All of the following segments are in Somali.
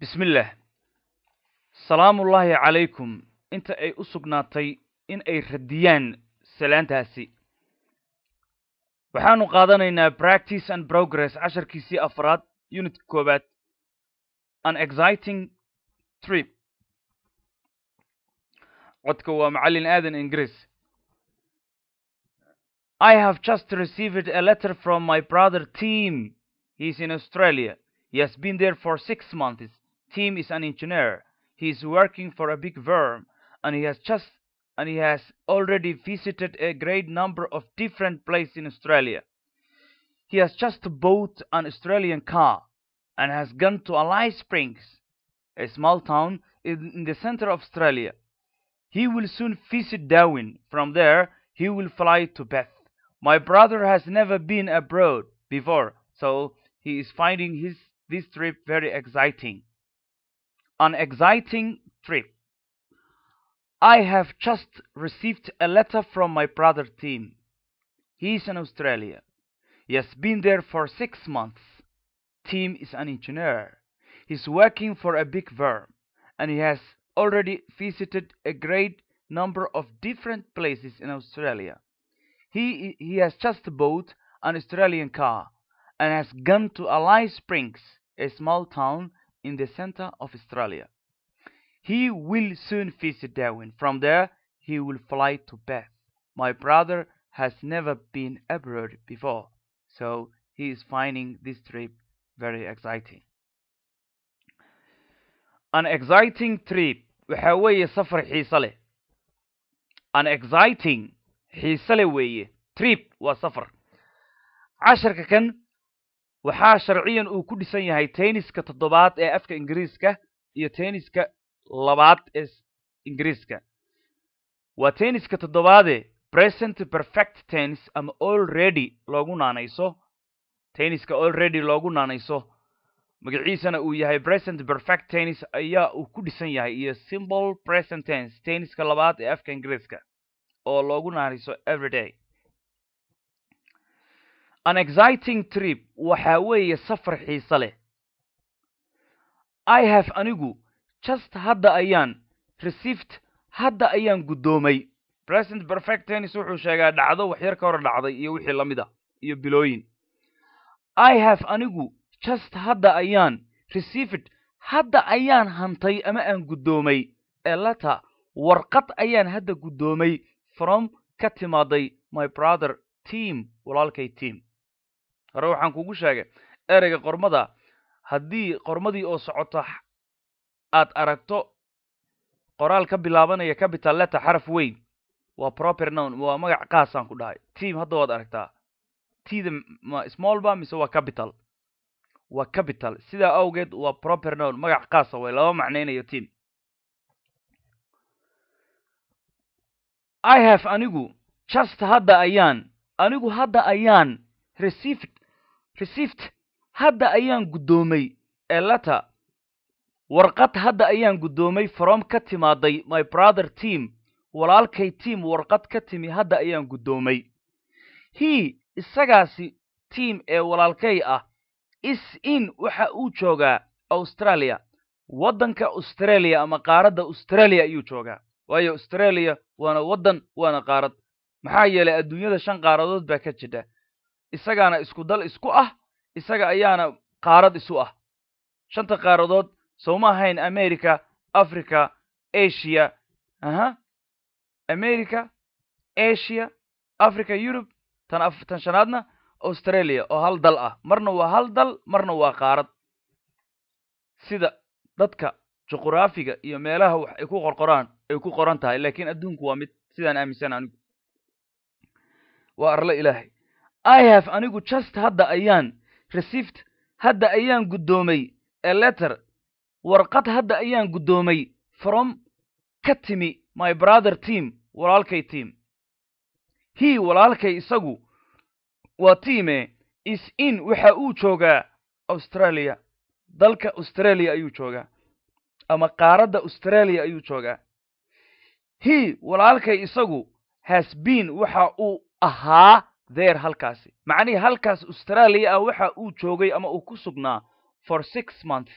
bismillaah salaamullaahi calaykum inta ay u sugnaatay in ay radiyaan salaantaasi waxaanu qaadanaynaa practice and progress casharkiisii afraad unit koowaad an exciting trip codka waa macallin aadan ingiriis i have just received a letter from my brother team he is in australia he has been there for six months Tim is an engineer. He is working for a big firm, and he has just and he has already visited a great number of different places in Australia. He has just bought an Australian car and has gone to Alice Springs, a small town in the center of Australia. He will soon visit Darwin. From there, he will fly to Beth. My brother has never been abroad before, so he is finding his this trip very exciting an exciting trip. I have just received a letter from my brother Tim. He is in Australia. He has been there for six months. Tim is an engineer. He is working for a big firm and he has already visited a great number of different places in Australia. He, he has just bought an Australian car and has gone to Alice Springs, a small town in the center of Australia. He will soon visit Darwin. From there, he will fly to Perth. My brother has never been abroad before, so he is finding this trip very exciting. An exciting trip waxa weeye safar xiiso An exciting xiiso leh Trip waa safar. casharka kan waxaa sharciyan uu ku dhisan yahay tenniska toddobaad ee afka ingiriiska iyo tenniska labaad ee ingiriiska waa tenniska toddobaade present perfect tennis ama allready loogu naanayso tenniska allready loogu naanayso magiciisana uu yahay present perfect tennis ayaa uu ku dhisan yahay iyo simple present tennis tenniska labaad ee afka ingiriiska oo loogu naanayso every an exciting trip waxaa weeye safar xiise leh i have anigu just hadda ayaan received hadda ayaan guddoomay present perfect tennis wuxuu sheegaa dhacdo wax yar ka hor dhacday iyo wixii la mid ah iyo bilooyin i have anigu just hadda ayaan received hadda ayaan hantay ama aan guddoomay eleta warqad ayaan hadda guddoomay from ka timaaday my brother team walaalkay team hore waxaan kugu sheegay ereyga qormada haddii qormadii oo socota aad aragto qoraal ka bilaabanaya capital letter xaraf weyn waa proper noun waa magac kaasaan ku dhahay team hadda waad aragtaa tda ma mise waa capital waa capital sidaa awgeed waa proper noun magac kaasa ah way lama macnaynayo team i have anigu just hadda ayaan anigu hadda ayaan received received hadda ayaan guddoomay ee lata warqad hadda ayaan guddoomay from ka timaaday my brother team walaalkay tiam warqad ka timi hadda ayaan guddoomay hii isagaasi tiam ee walaalkay ah is in waxa uu joogaa australia waddanka australia ama qaaradda australia ayuu joogaa waayo australia waana waddan waana qaarad maxaa yeelay adduunyada shan qaaradood baa ka jidha isagaana isku dal isku ah isaga ayaana qaarad isu ah shanta qaaradood sowma ahayn america africa asia aha america asia africa yurub tan tan shanaadna australia oo hal dal ah marna waa hal dal marna waa qaarad sida dadka juquraafiga iyo meelaha wax ay ku qorqoraan ay ku qoran tahay laakiin adduunku waa mid sidaan aaminsan anigu waa arla ilaahay i have anigu just hadda ayaan received hadda ayaan guddoomay e letter warqad hadda ayaan guddoomay from ka timi my brother team walaalkay tiim hi walaalkay isagu waa tiime is in waxa uu joogaa australia dalka australia ayuu joogaa ama qaaradda australia ayuu joogaa hi walaalkay isagu has been waxa uu ahaa there halkaasi macnihii halkaas australia ah waxa uu joogay ama uu ku sugnaa for six months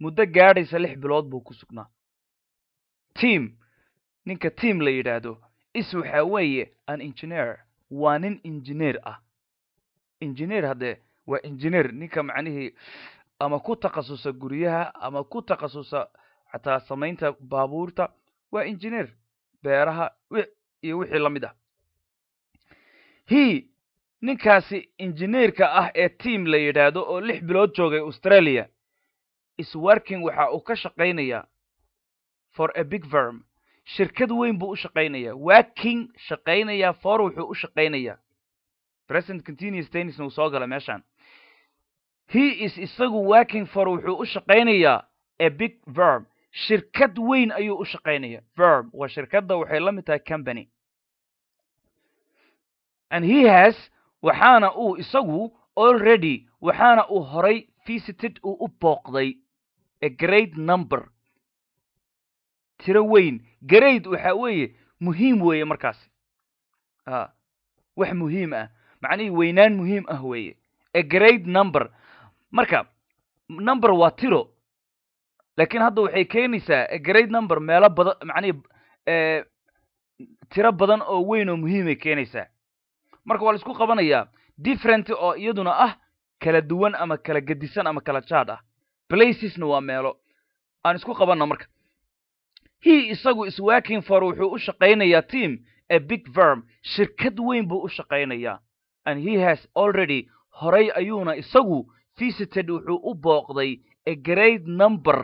muddo gaadhaysa lix bilood buu ku sugnaa team ninka tiam la yidhaahdo is waxaa weeye an engineer waa nin engineer ah engineer haddee waa engineer ninka macnihii ama ku takhasusa guryaha ama ku takhasusa xataa samaynta baabuurta waa engineer beeraha iyo wixii la mid ah hi ninkaasi injineerka ah ee tiam la yidhaahdo oo lix bilood joogay australia isworking waxa uu ka shaqaynayaa for a big firm shirkad weyn buu u shaqaynayaa working shaqaynayaa for wuxuu u shaqaynayaa present continuous tennisna uu soo gala meeshan he is isagu working for wuxuu u shaqaynayaa a big firm shirkad weyn ayuu u shaqaynayaa firm waa shirkadda waxay la mid tahay company and he has waxaana uu isagu already waxaana uu horay visited uu u booqday a great number tiro weyn grade waxa weeye muhiim weeye markaas a wax muhiim ah macnihii weynaan muhiim ah weeye a great number marka number waa tiro laakiin hadda waxay keenaysaa a great number meelo badan macnihii e, tiro badan oo weyn oo muhiimay keenaysaa marka waa laisku qabanayaa different oo iyaduna ah kala duwan ama kala gedisan ama kala jaad ah placesna waa meelo aan isku qabanna marka he isagu is working for wuxuu u shaqaynayaa team a big firm shirkad weyn buu u shaqaynayaa and he has already horay ayuuna isagu visited wuxuu u booqday a great number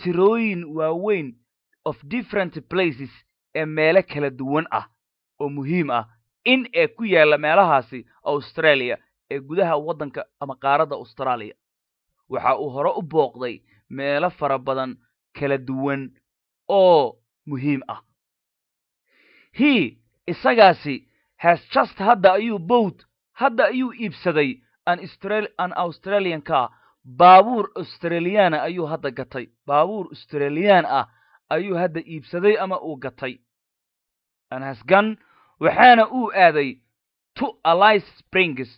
tirooyin waaweyn of different places ee meelo kala duwan ah oo muhiim ah in ee ku yaalla meelahaasi australia ee gudaha waddanka ama qaaradda austraaliya waxa uu hore u booqday meelo fara badan kala duwan oo muhiim ah hi isagaasi has just hadda ayuu bowt hadda ayuu iibsaday an australian car baabuur australiana ayuu hadda gatay baabuur australian ah ayuu hadda iibsaday ama uu gatay an has gone waxaana uu aaday to alice springs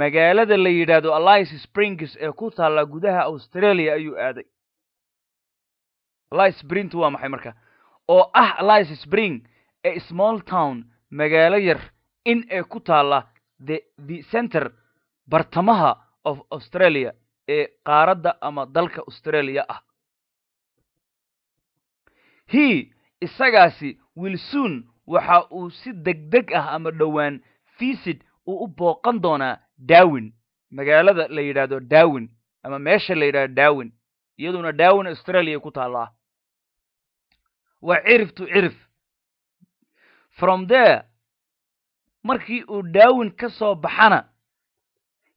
magaalada la yidhaahdo alice springs ee ku taalla gudaha australia ayuu aaday alice spring waa maxay marka oo ah alice spring ee small town magaalo yar in ee ku taalla the the center bartamaha of australia ee qaaradda ama dalka australia ah he isagaasi wilson waxa uu si degdeg ah ama dhowaan fiisid uu u booqan doonaa darwin magaalada la yidhaahdo darwin ama meesha la yidhahdo darwin iyaduna darwin australia ku taallaa waa ciriftu cirif from there markii uu darwin ka soo baxana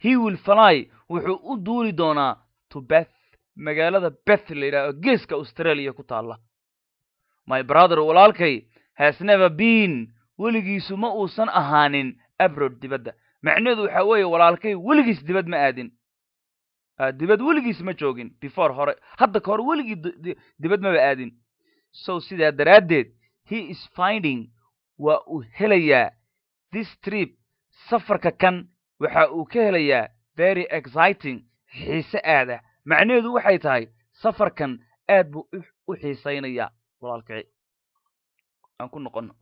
he will fly wuxuu u duuli doonaa to beth magaalada beth la yidhahdo geeska australia ku taalla my brother walaalkay has never been weligiisu ma uusan ahaanin abrod dibadda macnaheedu waxa weeye walaalkay weligiis dibad ma aadin ah, dibad weligiis ma joogin before hore hadda ka hor weligii dibad maba aadin so sidaa daraaddeed he is finding waa uu helayaa this trip safarka kan waxa uu ka helayaa very exciting xiise aada macnaheedu waxay tahay safarkan aad buu u xiisaynayaa walaalkay aan ku noqono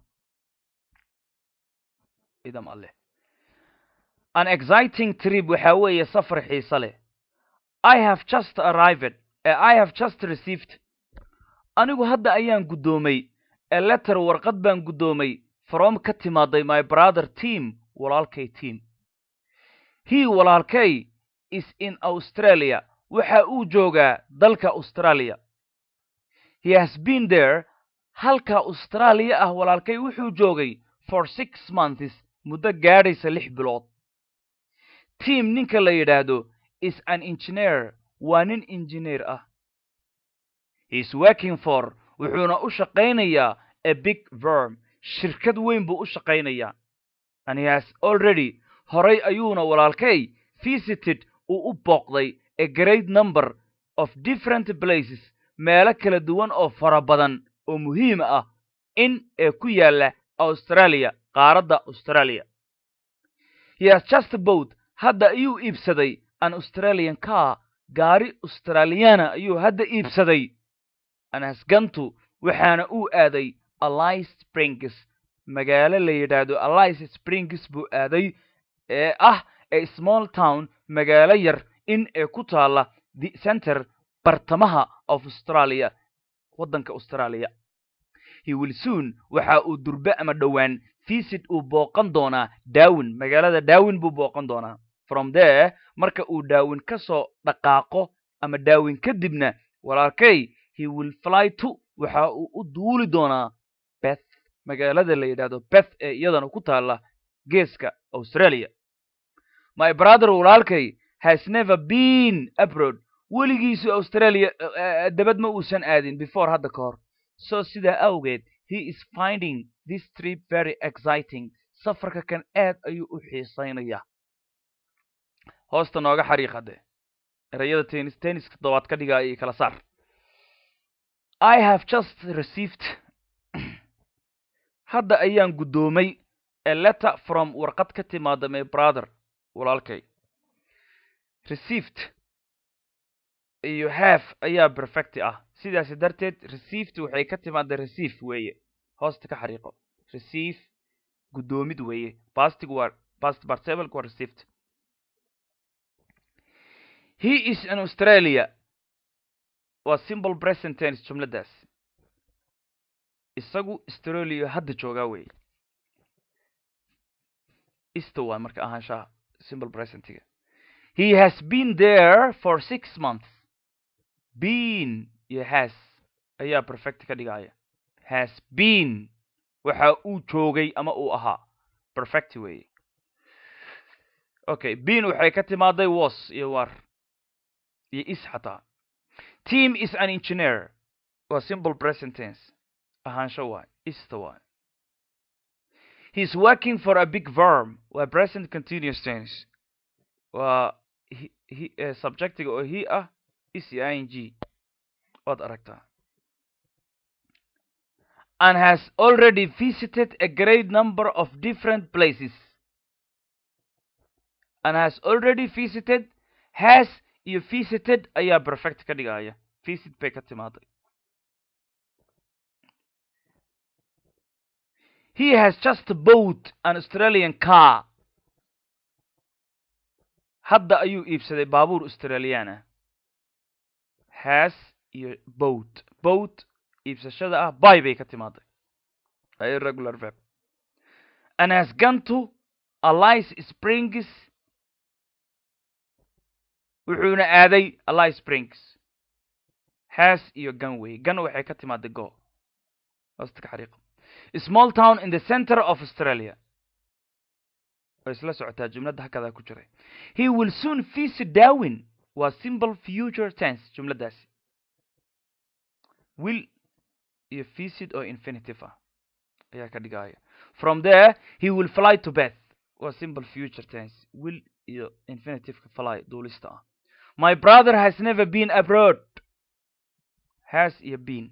idam alleh an exciting trip waxaa weeye safar xiisa leh i have just arrived ee eh, i have just received anigu hadda ayaan guddoomay ee letter warqad baan guddoomay from ka timaaday my brother team walaalkay team he walaalkay is in australia waxa uu joogaa dalka australia he has been there halka austraaliya ah walaalkay wuxuu joogay for six months muddo gaadhaysa lix bilood tiam ninka la yidhaahdo is an engineer waa nin engineer ah his working for wuxuuna u shaqaynayaa a big verm shirkad weyn buu u shaqaynayaa and he has already horay ayuuna walaalkay visited uu u booqday a great number of different places meelo kala duwan oo fara badan oo muhiim ah in ee ku yaalla australia qaaradda australia ychastbot hadda ayuu iibsaday an australian car gaari australiyana ayuu hadda iibsaday anasgantu waxaana uu aaday alice springs magaalo la yidhaahdo alice springs buu aaday ee ah ee small town magaalo yar in ee ku taalla the center bartamaha of australia waddanka australia he will hiwilsuun waxa uu durbe ama dhowaan fisid uu booqan doonaa daawin magaalada daawin buu booqan doonaa from there marka uu daawin ka soo dhaqaaqo ama daawin kadibna walaalkay he will fly to waxa uu u duuli doonaa beth magaalada la yidhaahdo beth ee iyadana ku taalla geeska australia my brother walaalkay has never been abrod weligiisu australia eh, eh, eh, dabad ma uusan aadin before hadda ka hor so sidaa awgeed he is finding this trip very exciting safarka kan aad ayuu u xiisaynaya hoosta nooga xariiqade erayada tenis tenniska dobaad ka dhigaa iyo kala saar i have just received hadda ayaan guddoomay a letter from warqad ka timaada my brother walaalkay received iyo have ayaa perfecti ah sidaas darteed resiift waxay ka timaada reciif weeye hoosta ka xariiqo resiif guddoomid weeye pastigu waa he is an australia waa simple present jumladaas isagu australia hadda joogaa weeye ista waa marka ahaanshaha simple presentiga he has been there for six months been iyo has ayaa perfect ka dhigaya has been waxa uu joogay ama uu ahaa perfect weeye okay been waxay ka timaaday was iyo war iyo is xataa team is an engineer waa simple present ahaansho waay ista waay heis working for a big verm waa present continuous tense waa eh, subjectiga oo he ah is iyo i n g waad aragtaa and has already visited a great number of different places and has already visited has iyo visited ayaa perfect ka dhigaya visit bay ka timaaday he has just bought an australian car hadda ayuu iibsaday baabuur australiana has iyo bowt boat iibsashada ah bay bay ka timaaday ay regular verb and has gone to alice springs wuxuuna aaday alice springs has iyo gan wey gan waxay ka timaaday go hoosta ka xariiqo small town in the center of australia oo isla socotaa jumladda hakadaa ku jiray he will soon visit darwin waa simple future tense jumladdaasi will iyo visid oo infinitive ah ayaa ka dhigaya from there he will fly to beth waa simple future tense will iyo infinitiveka fly duulista ah my brother has never been abroad has iyo been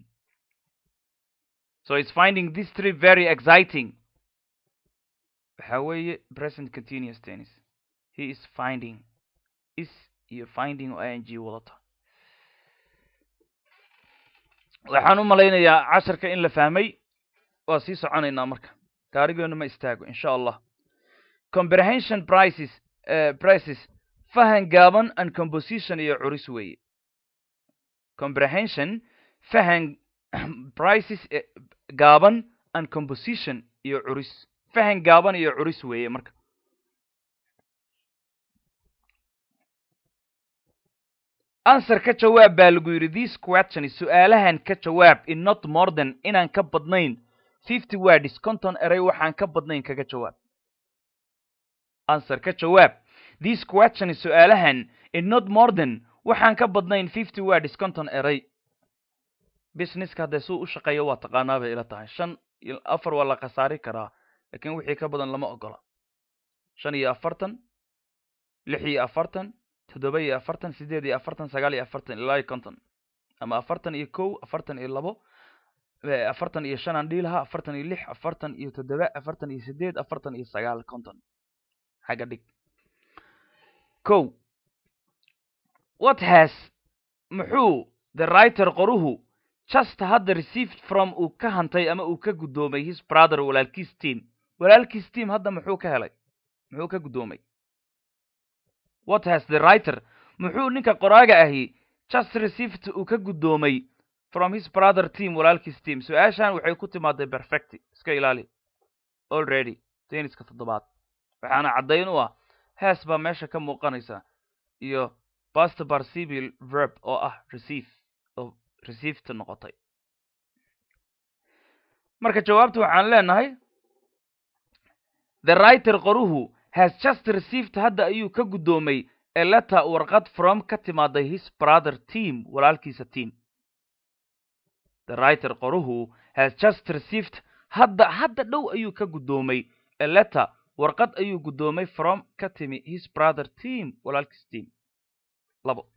so is finding this trip very exciting waxa weeye present continuous tense he is finding is iyo finding oo ing wadata waxaan u malaynayaa casharka in la fahmay waa sii soconaynaa marka taarigeenu ma istaago insha allah comprehension prices eh, prices fahan gaaban and composition iyo curis weeye comprehension fahan prices eh, gaaban and composition iyo curis fahan gaaban iyo curis weeye marka answer ka jawaab baa lagu yidhi this question su'aalahan ka jawaab in not morden inaan ka badnayn fifty words konton erey waxaan ka badnayn kaga jawaab answer ka jawaab this question su in not morden waxaan ka badnayn fifty words konton erey businesska hadday suu u shaqeeya waa taqaanaa bay ila tahay shan afar waa la khasaari karaa laakiin wixii ka badan lama ogola shan iyo afartan lix iyo afartan toddoba iyo afartan sideed iyo afartan sagaal iyo afartan ilaa iyo konton ama afartan iyo kow afartan iyo labo afartan iyo shan aan dhihi lahaa afartan iyo lix afartan iyo toddoba afartan iyo sideed afartan iyo sagaal konton xagga dhig kow what has muxuu the writer qoruhu just hadda received from uu ka hantay ama uu ka guddoomay his brother walaalkiis team walaalkiis team hadda muxuu ka helay muxuu ka guddoomay what has the writer muxuu ninka qoraaga ahi just received uu ka guddoomay from his brother team walaalkiis team su-aashan waxay ku timaaday perfecti iska ilaali already teniska toddobaad waxaana caddayn u ah hees baa meesha ka muuqanaysa iyo past barcibil verb oo ah receive oo received noqotay marka jawaabta waxaan leenahay the writer qoruhu has just received hadda ayuu ka guddoomay eleta warqad from ka timaaday his brother team walaalkiisa team the writer qoruhu has just received hadda hadda dhow ayuu ka guddoomay eleta warqad ayuu guddoomay from ka timi his brother team walaalkiisa team labo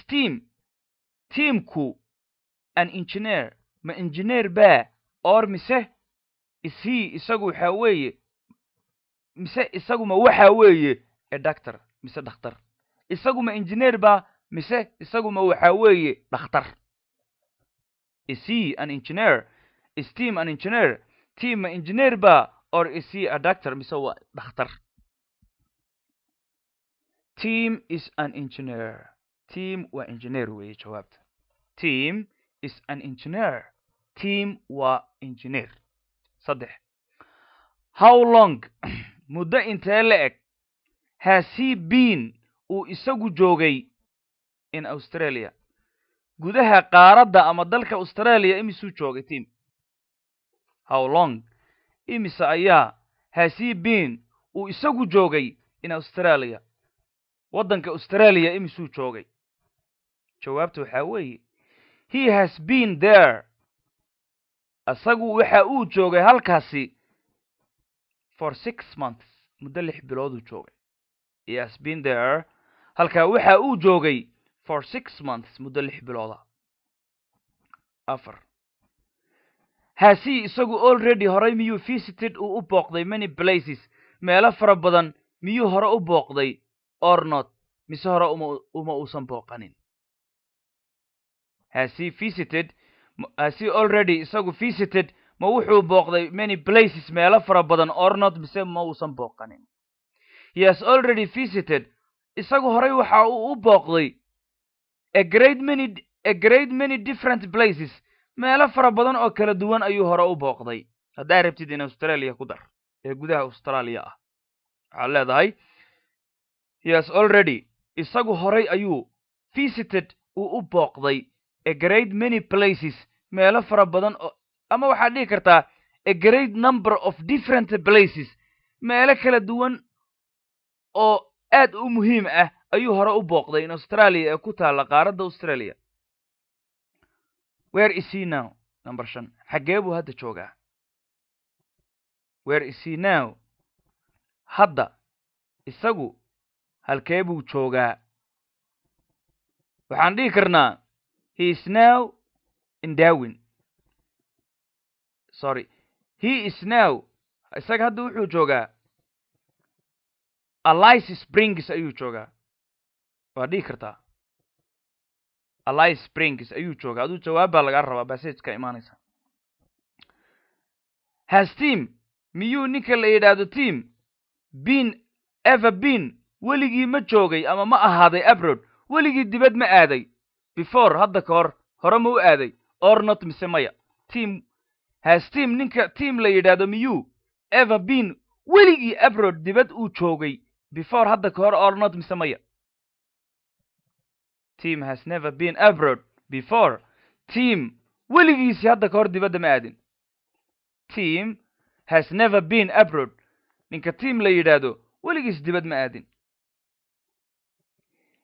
steam tiamku an engineer ma engineer baa oor mise is he isagu waxaa weeye mise isaguma waxa weeye doctor mise dhakhtar isaguma engineer ba mise isaguma waxa weeye dhakhtar is an engineer is team an engineer team ma engineer ba or is he a doctor mise waa dhakhtar team is an engineer team waa engineer weeye jawaabta team is an engineer team waa engineer saddex how long muddo intee la-eg biin uu isagu joogay in australia gudaha qaaradda ama dalka australia imisuu joogay tim how long imise ayaa biin uu isagu joogay in australia waddanka australia imisuu joogay jawaabta waxaa weeye he has been there isagu waxa uu joogay halkaasi for six months muddo lix bilooduu joogay he has been there halkaa waxa uu joogay for six months muddo lix bilooda afar hasi isagu already horay miyuu visited uu u booqday many places meelo fara badan miyuu hore u booqday or not mise hore uma uusan booqanin haasii visited haasii already isagu visited ma wuxuu booqday many places meelo fara badan ornod mise ma uusan booqanin he has already visited isagu horay waxa uu u booqday a great many a great many different places meelo fara badan oo kala duwan ayuu hore u booqday haddaa rabtid in australia ku dar ee gudaha australia ah waxaad leedahay he has already isagu horay ayuu visited uu u booqday a great many places meelo fara badan oo ama waxaad dhihi kartaa a great number of different places meelo kala duwan oo aad u muhiim ah ayuu hore u booqday in australia ee ku taalla qaaradda australia where is he now number shan xaggee buu hadda joogaa where is he now hadda isagu halkee buu joogaa waxaan dhihi karnaa he is now in darwin sorry he is now isaga hadda wuxuu joogaa alice springs ayuu joogaa waa dhigi kartaa alice springs ayuu joogaa aduu jawaabbaa lagaa rabaa bassageka imaanaysa has team miyuu ninka la yidhaahdo team been ever been weligii ma joogay ama ma ahaaday abrod weligii dibad ma aaday before hadda ka hor hore ma u aaday ornot mise maya team has tim ninka tim la yidhaahdo miyuu ever bin weligii abrod dibad uu joogay before hadda ka hor ornod mise maya tim has never been abroad before tim weligiisii hadda ka hor dibadda ma aadin tim has never been abroad ninka tim la yidhaahdo weligiis dibad ma aadin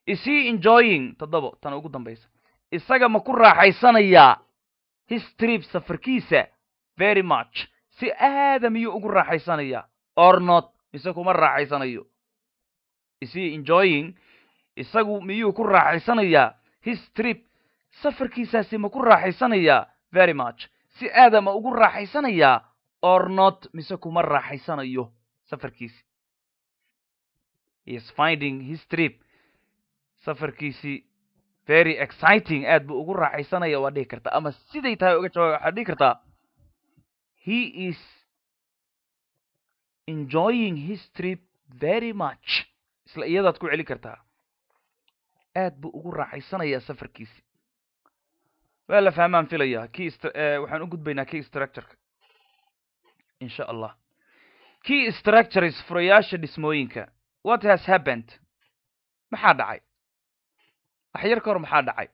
isii enjoying toddobo tan ugu dambaysa isaga ma ku raaxaysanayaa his trip safarkiisa very much si aadam iyuu ugu raaxaysanayaa or not mise kuma raaxaysanayo is enjoying isagu miyuu ku raaxaysanayaa his trip safarkiisaasi ma ku raaxaysanayaa very much si aadama ugu raaxaysanayaa or not mise kuma raaxaysanayo safarkiisi is finding his trip safarkiisi very exciting aad buu ugu raaxaysanaya waa dhihi kartaa ama siday tahay uga jawaab waxaad dhihi kartaa he is enjoying his trip very much isla iyadaad ku celi kartaa aad buu ugu raaxaysanayaa safarkiisi waa la fahmaan filayaa ki waxaan u gudbaynaa kii structureka insha allah key structures furayaasha dhismooyinka what has happened maxaa dhacay waxyar ka hor maxaa dhacay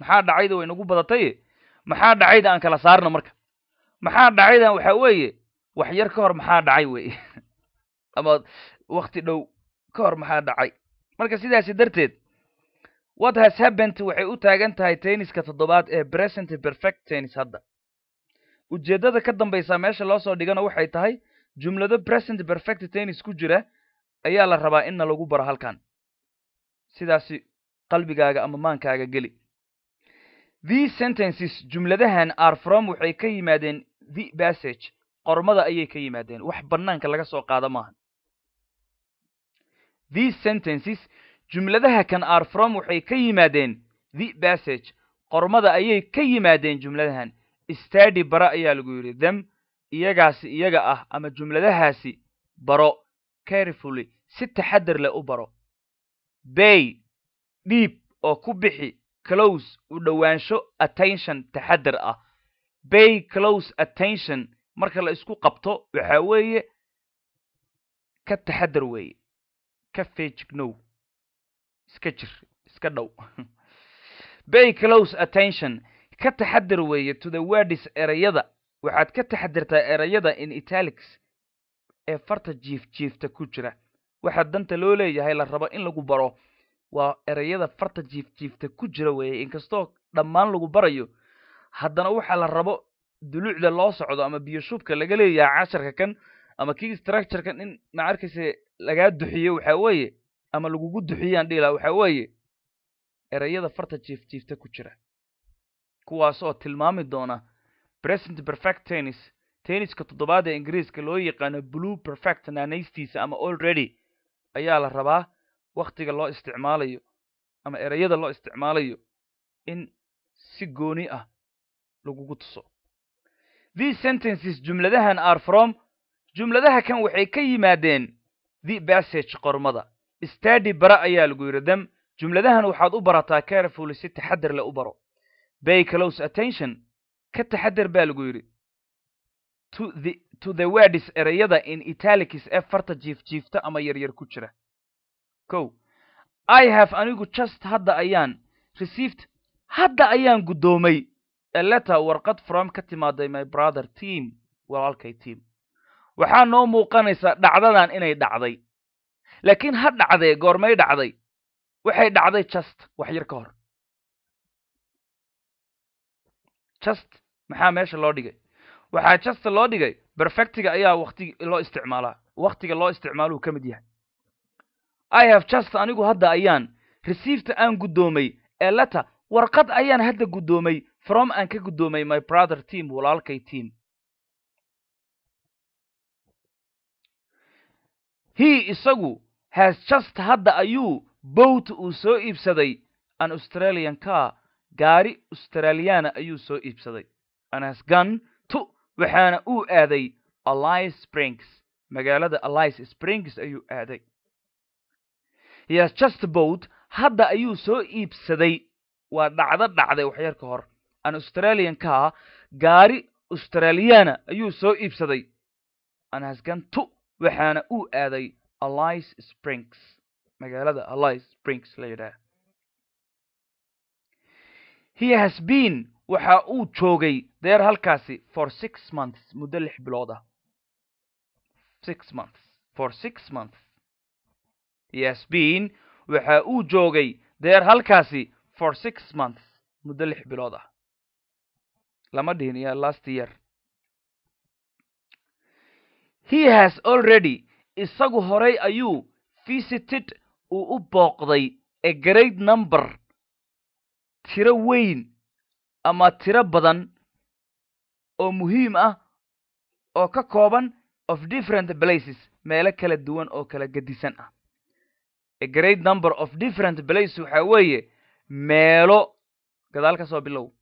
maxaa dhacayda way nagu badatay maxaa dhacayda aan kala saarno marka maxaa dhacaydan waxa weeye wax yar ka hor maxaa dhacay wey ama wakti dhow ka hor maxaa dhacay marka sidaasi darteed what has happent waxay u taagan tahay tenniska toddobaad ee present perfect tennis hadda ujeeddada ka dambaysa meesha loo soo dhigana waxay tahay jumlado present perfect tennis ku jira ayaa la rabaa inna lagu baro halkan sidaasi qalbigaaga ama maankaaga geli these sentences jumladahan arfrom waxay ka yimaadeen the bassage qormada ayay ka yimaadeen wax bannaanka laga soo qaada maaha these sentences jumladaha kan are from waxay ka yimaadeen the bassage qormada ayay ka yimaadeen jumladahan stadi bara ayaa lagu yidhi them iyagaasi iyaga ah ama jumladahaasi baro carefully si taxadar leh u baro bay dhiib oo ku bixi close u dhowaansho attention taxadar ah bay close attention marka la isku qabto waxaa weeye ka taxadar weeye ka feejignow iska jir iska dhow bay close attention ka taxadar weeye to the wordis erayada waxaad ka taxadirtaa erayada in italics ee farta jiif jiifta ku jira waxaa danta loo leeyahay la rabo in lagu baro waa erayada farta jiif jiifta ku jira weeye inkastoo dhammaan lagu barayo haddana waxaa la rabo dulucda loo socdo ama biyo shubka laga leeyahay casharka kan ama kii structurekan in maarkayse lagaa duxiyo waxa weeye ama lagugu duxiyaan dhila waxa weeye erayada farta jiifjiifta ku jira kuwaasoo tilmaami doona present perfect tennis tenniska toddobaad ee ingiriiska loo yaqaano blue perfect naanaystiisa ama already ayaa la rabaa wakhtiga loo isticmaalayo ama erayada loo isticmaalayo in si gooni ah lagugu tuso the sentences jumladahan are from jumladaha kan waxay ka yimaadeen the bassage qormada stadi bara ayaa lagu yidhi dem jumladahan waxaad u barataa carefully si taxadar leh u baro bay close attention ka taxadar baa lagu yidhi to the to the ereyada in italics ee farta jiifjiifta ama yaryar ku jira kow i have anigu just hadda ayaan received hadda ayaan guddoomay aleta warqad from ka timaaday my brother tiam walaalkay tiam waxaa noo muuqanaysaa dhacdadan inay dhacday laakiin ha dhacdee goormay dhacday waxay dhacday just wax yar ka hor just maxaa meesha loo dhigay waxaa just loo dhigay perfectiga ayaa wakti loo isticmaalaa waktiga loo isticmaaluu ka mid yahay i have just anigu hadda ayaan reciiveta aan guddoomay eleta warqad ayaan hadda guddoomay from aan ka guddoomay my brother team walaalkay team he isagu has just hadda ayuu bowt uu soo iibsaday an australian car gaari australiana ayuu soo iibsaday and has gone to waxaana uu aaday alice springs magaalada alice springs ayuu aaday he has just bowt hadda ayuu soo iibsaday waa dhacdo dhacday waxyar ka hor aan australian ka ah gaari australiana ayuu soo iibsaday anasgantu waxaana uu aaday alice springs magaalada alice springs la yidhaah he has been waxa uu joogay deer halkaasi for six months muddo lix bilood ah six months for six months he has been waxa uu joogay deer halkaasi for six months muddo lix bilood ah lama dhihin iyo last year he has already isagu horay ayuu visited uu u booqday a great number tiro weyn ama tiro badan oo muhiim ah oo ka kooban of different places meelo kala duwan oo kala gedisan ah a great number of different places waxaa weeye meelo gadaal ka soo bilow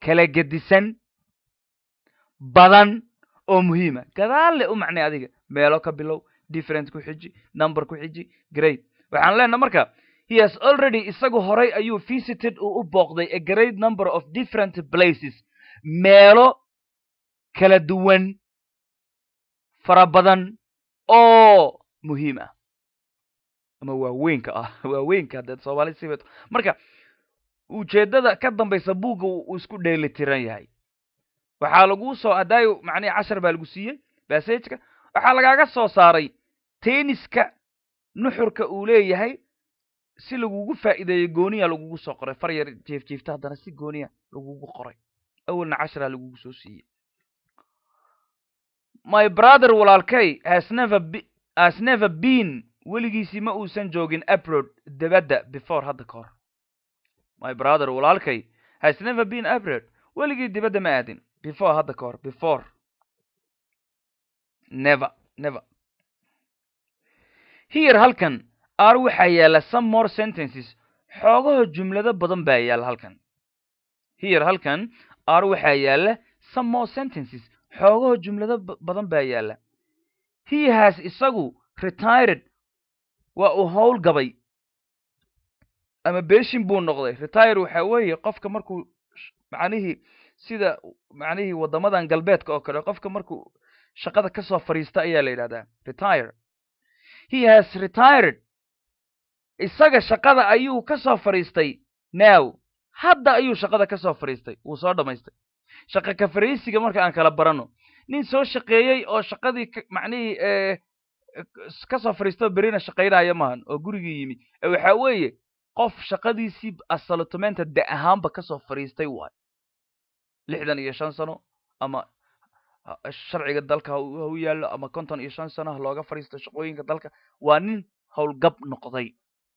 kala gedisan badan oo muhiima gadaalle u macnay adiga meelo ka bilow different ku xiji number ku xiji grade waxaan leenaha marka he has already isagu horay ayuu visited uu u booqday a great number of different places meelo kala duwan fara badan oo muhiim ah ama waaweynka ah waaweynka haddeed soomaali siibato marka ujeeddada ka dambaysa buugga uu isku dheelitiran yahay waxaa laguu soo adaayo macnihii cashar baa lagu siiyey bassageka waxaa lagaaga soo saaray teniska nuxurka uu leeyahay si lagugu faa'iideeyo gooniya lagugu soo qoray far yar jeefjeefta haddana si gooniya lagugu qoray awalna cashara lagugu soo siiyey my brother walaalkay has never been weligiisii ma uusan joogin abrod dabadda before hadda ka hor my brother walaalkay has never been abroad weligii dibadda ma aadin before hadda ka hor before never never here halkan ar waxaa yaala some more sentences xoogaho jumlado badan baa yaala halkan here halkan r waxaa yaala some more sentences xoogaho jumlado badan baa yaalla he has isagu retired waa uu howl gabay ama beeshin buu noqday retire waxa weeye qofka markuu macnihii sida macnihii waddamadan galbeedka oo kale qofka markuu shaqada kasoo fariista ayaa la yidhahdaa retire he has retired isaga shaqada ayuu kasoo fariistay now hadda ayuu shaqada kasoo fariistay wuu soo dhammaystay shaqa ka fariisiga marka aan kala baranno nin soo shaqeeyey oo shaqadii macnihii eh, kasoo fadhiistao berina shaqaynaya maahan oo gurigii yimid waxa weeye qof shaqadiisii asalotumeynta de ahaanba kasoo fariistay waayo lixdan iyo shan sano ama sharciga dalka hau yaallo ama konton iyo shan sano ha looga fariisto shaqooyinka dalka waa nin howlgab noqday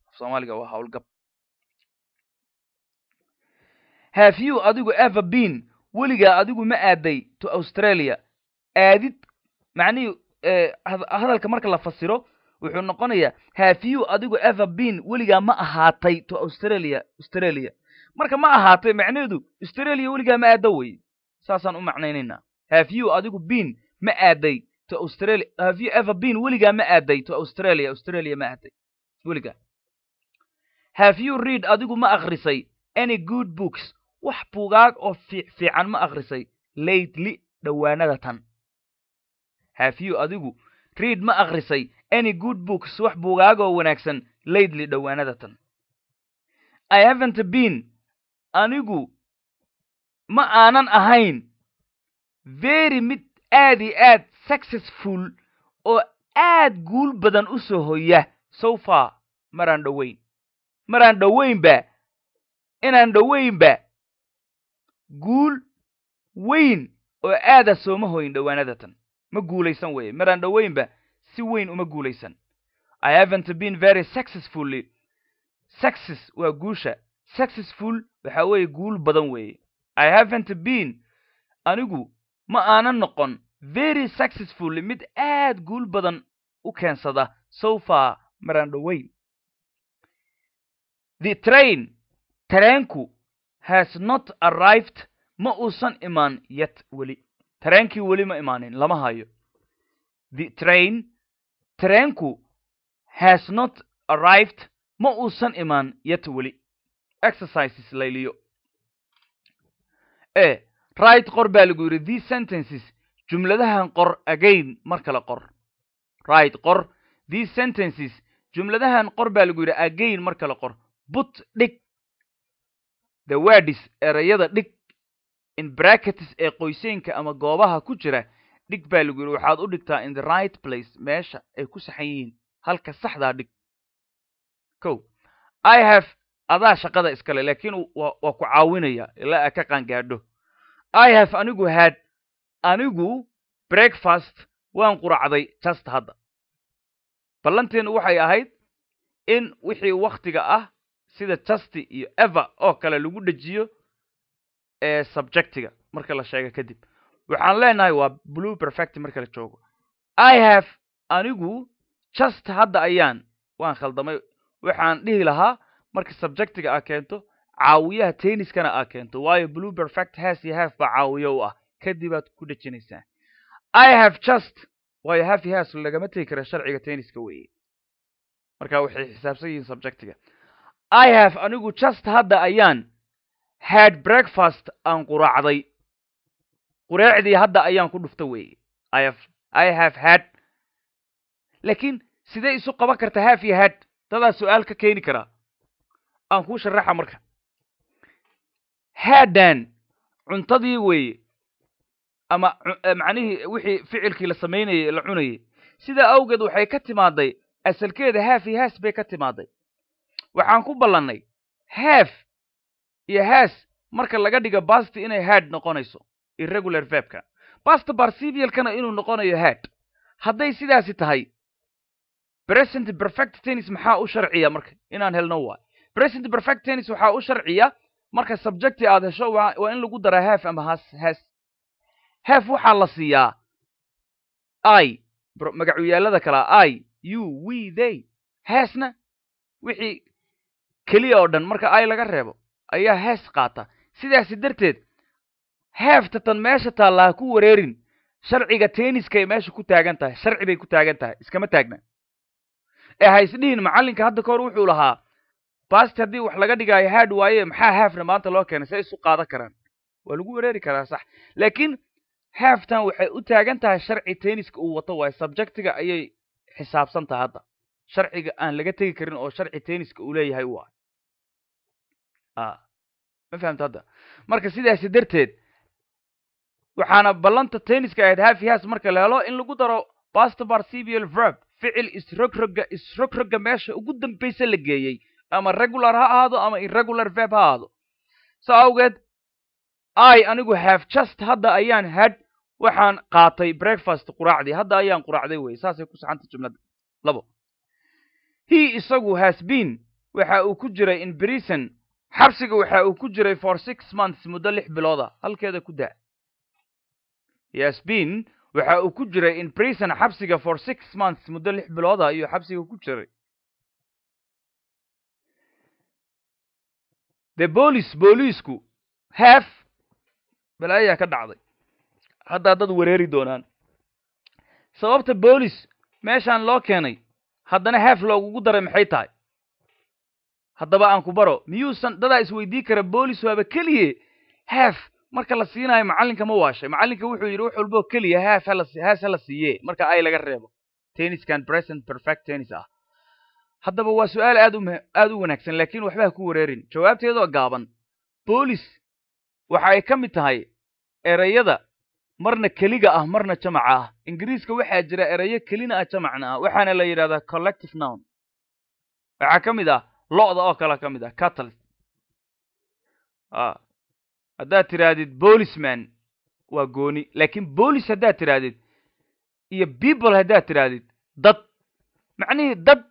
af soomaaliga waa howlgab have you adigu ever been weligaa adigu ma aaday to australia aadid macnihii eh, hadalka marka la fasiro wuxuu noqonayaa have adigu ever bean weligaa ma ahaatay to australia australia marka ma ahaatay macnaheedu australia weligaa ma aada weye saasaan u macnaynaynaa have adigu been ma aaday to australia have you ever weligaa ma aaday to australia australia ma aaday weligaa have you adigu ma akrisay any good books wax buugaag oo fiican ma akrisay lately dhowaanada tan have adigu read ma akrisay any good books wax buugaagoo wanaagsan laydli dhowaanada tan i havent been anigu ma aanan ahayn very mid aad i aad successful oo aad guul badan u soo hoya so far maraan dhoweyn maraan dhowaynba inaan dhowaynba guul weyn oo aada sooma hoyn dhowaanada tan ma guulaysan weye maraan dhoweynba si weyn uma guulaysan i haven't been very successfully success waa guusha successful waxa weeye guul badan weeye i haven't been anigu ma aanan noqon very successfully mid aad guul badan u keensada so far maraan dhoweyn the train tareenku has not arrived ma uusan imaan yet weli tareenkii weli ma imaanin lama hayo the train tareenku has not arrived ma uusan imaan yet weli exercises layliyo e right qor baa lagu yidhi these sentences jumladahan qor again mar kale qor right qor these sentences jumladahan qor baa lagu yidhi again mar kale qor but dhig the wordis erayada dhig in brackets ee qoyseenka ama goobaha ku jira dhig baa lagu yidhi waxaad u dhigtaa in the right place meesha ay ku saxan yihiin halka saxdaa dhig ko i have adaa shaqada iskale laakiin waa ku caawinaya ilaa a ka qaangaadho i have anigu had anigu breakfast waan quracday just hadda ballanteennu waxay ahayd in wixii wakhtiga ah sida justi iyo ever oo kale lagu dhejiyo ee subjectiga marka la sheega kadib waxaan leenahay waa blue perfect marka la joogo i have anigu just hadda ayaan waan khaldamay waxaan dhihi lahaa marka subjectiga aa keento caawiyaha tenniskana aa keento waayo blue perfect has yo have baa caawiyo u ah kadibaad ku dhejinaysaa i have just waayo have has lagama tegi kara sharciga tenniska weeye marka waxay xisaabsan yihiin subjectiga i have anigu just hadda ayaan had breakfast aan quraacday quraacdii hadda ayaan ku dhufta weeye i have had laakiin sidee isu qaban karta haf iyo had dadaa su'aal ka keeni karaa aan kuu sharaxa marka hadan cuntadii weeye ama eh, macnihii wixii ficilkii la samaynayey la cunayay sidaa awgeed waxay ka timaaday asalkeeda haaf iyo haas bay ka timaaday waxaan ku ballannay haaf iyo haas marka laga dhiga baasti inay had noqonayso irregular verbka past barcivialkana inuu noqonayo had hadday sidaasi tahay present perfect tennis maxaa u sharciya marka inaan helno waay present perfect tennis waxaa u sharciya marka subjecti aad hesho waa in lagu daraa hef ama has has hef waxaa la siiyaa i magacuyaalada kalaa i u we they heesna wixii keliya oo dhan marka i laga reebo ayaa hees qaata sidaasi darteed heeftatan meesha taalla ku wareerin sharciga teniskay meesha ku taagan tahay sharci bay ku taagan tahay iskama taagna ee ha macalinka macallinka hadda kahor wuxuu lahaa bast haddii wax laga dhigaayo haad waaye maxaa heefna maanta loo keenay say isu qaadan karaan waa lagu wareeri karaa sax laakiin heeftan waxay u taagan tahay sharci teniska uu wato waaye subjectiga ayay xisaabsan tahay hadda sharciga aan laga tegi karin oo sharci teniska uu leeyahay waa ah, ma fahamta hadda marka sidaasi darteed waxaana ballanta tenniska ahayd hafihaas marka la helo in lagu daro bastobar cbl verb ficil isrogroga isrogroga meesha ugu dambaysa la geeyey ama regular ha ahaado ama irregular verb ha ahaado saa awgeed i anigu have just hadda ayaan had waxaan qaatay breakfast quraacdii hadda ayaan quraacday weye saasay ku saxanta jumladda labo he isagu has been waxa uu ku jiray in brison xabsiga waxa uu ku jiray for six months muddo lix bilooda halkeeda ku daa yasbiin waxa uu ku jiray in prison xabsiga for six months muddo lix bilooda ah ayuu xabsiga ku jiray de boolis booliisku heef balaayaa ka dhacday haddaa dad wareeri doonaan sababta boolis meeshaan loo keenay haddana heef loogugu daray maxay tahay haddaba aan ku baro miyuusan dadaa isweydii kara boolis waaba keliye heef marka la siinayo macalinka ma waashay macalinka wuxuu yidhi wax walboo keliya haas hala siiye marka ay laga reebo tenniskan present perfect tennis ah haddaba waa su'aal aad u wanaagsan laakiin waxba ku wareerin jawaabteedoo gaaban boolis waxa ay ka mid tahay erayada marna keliga ah marna jamaca ah ingiriiska waxaa jira erayo kelina ah jamacna ah waxaana la yidhahdaa collective noun waxaa ka mid ah lo oo kale ka mid ah catal haddaad tidhaahdid bolisman waa gooni laakiin bolis haddaad tidhaahdid iyo people haddaad tidhaahdid dad macnihii dad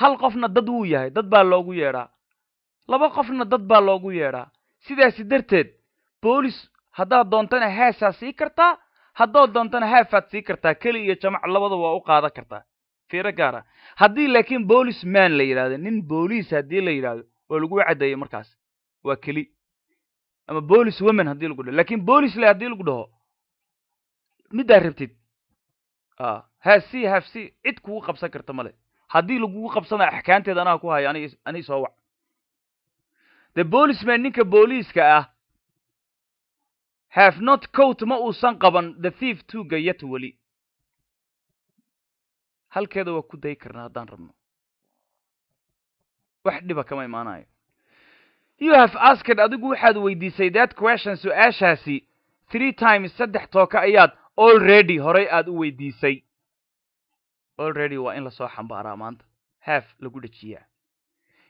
hal qofna dad wuu yahay dad baa loogu yeedhaa laba qofna dad baa loogu yeedhaa sidaasi darteed boolis haddaad doontana haasaad sii kartaa haddaad doontana haafaad sii kartaa keli iyo jamac labada waa u qaadan kartaa fiiro gaara ah. haddii laakiin bolis man la yidhahdo nin booliis haddii la yidhahdo oo lagu caddeeyo markaas waa keli ama bolis women haddii lagu dhaho lakin bolisle haddii lagu dhaho middaa rabtid hs hs cid kugu qabsan karta male haddii lagugu qabsana axkaanteeda anaa ku hayo an ani soo wac the bolisman ninka booliiska ah have not coat ma uusan qaban the thief tuga yet weli halkeeda waa ku dayi karnaa haddaan rabno wax dhiba kama imaanayo you have asked adigu waxaad weydiisay that question su-aashaasi three times saddex tooka ayaad already horay aad u weydiisay already waa in lasoo xambaaraa maanta haf lagu dhejiyaa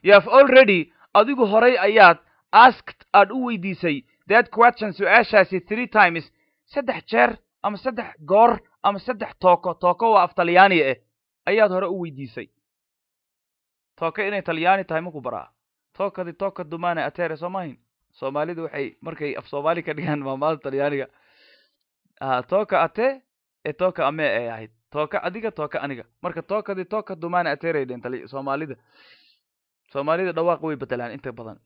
you have already adigu horay ayaad asked aad u weydiisay that question su-aashaasi three times saddex jeer ama saddex goor ama saddex tooko tooko waa af talyaani eh ayaad hore u weydiisay tooko inay talyaani tahay maku baraa tookadi tooka dumaane atere soomahin soomaalidu waxay markay af soomaali ka dhigaan maamada talyaaniga ah, tooka ate e tooka ame ay ahayd tooka adiga toka aniga marka tookadi tooka dumaane ateeray dheen soomaalida soomaalida dhawaaqa way bedelaan inta badan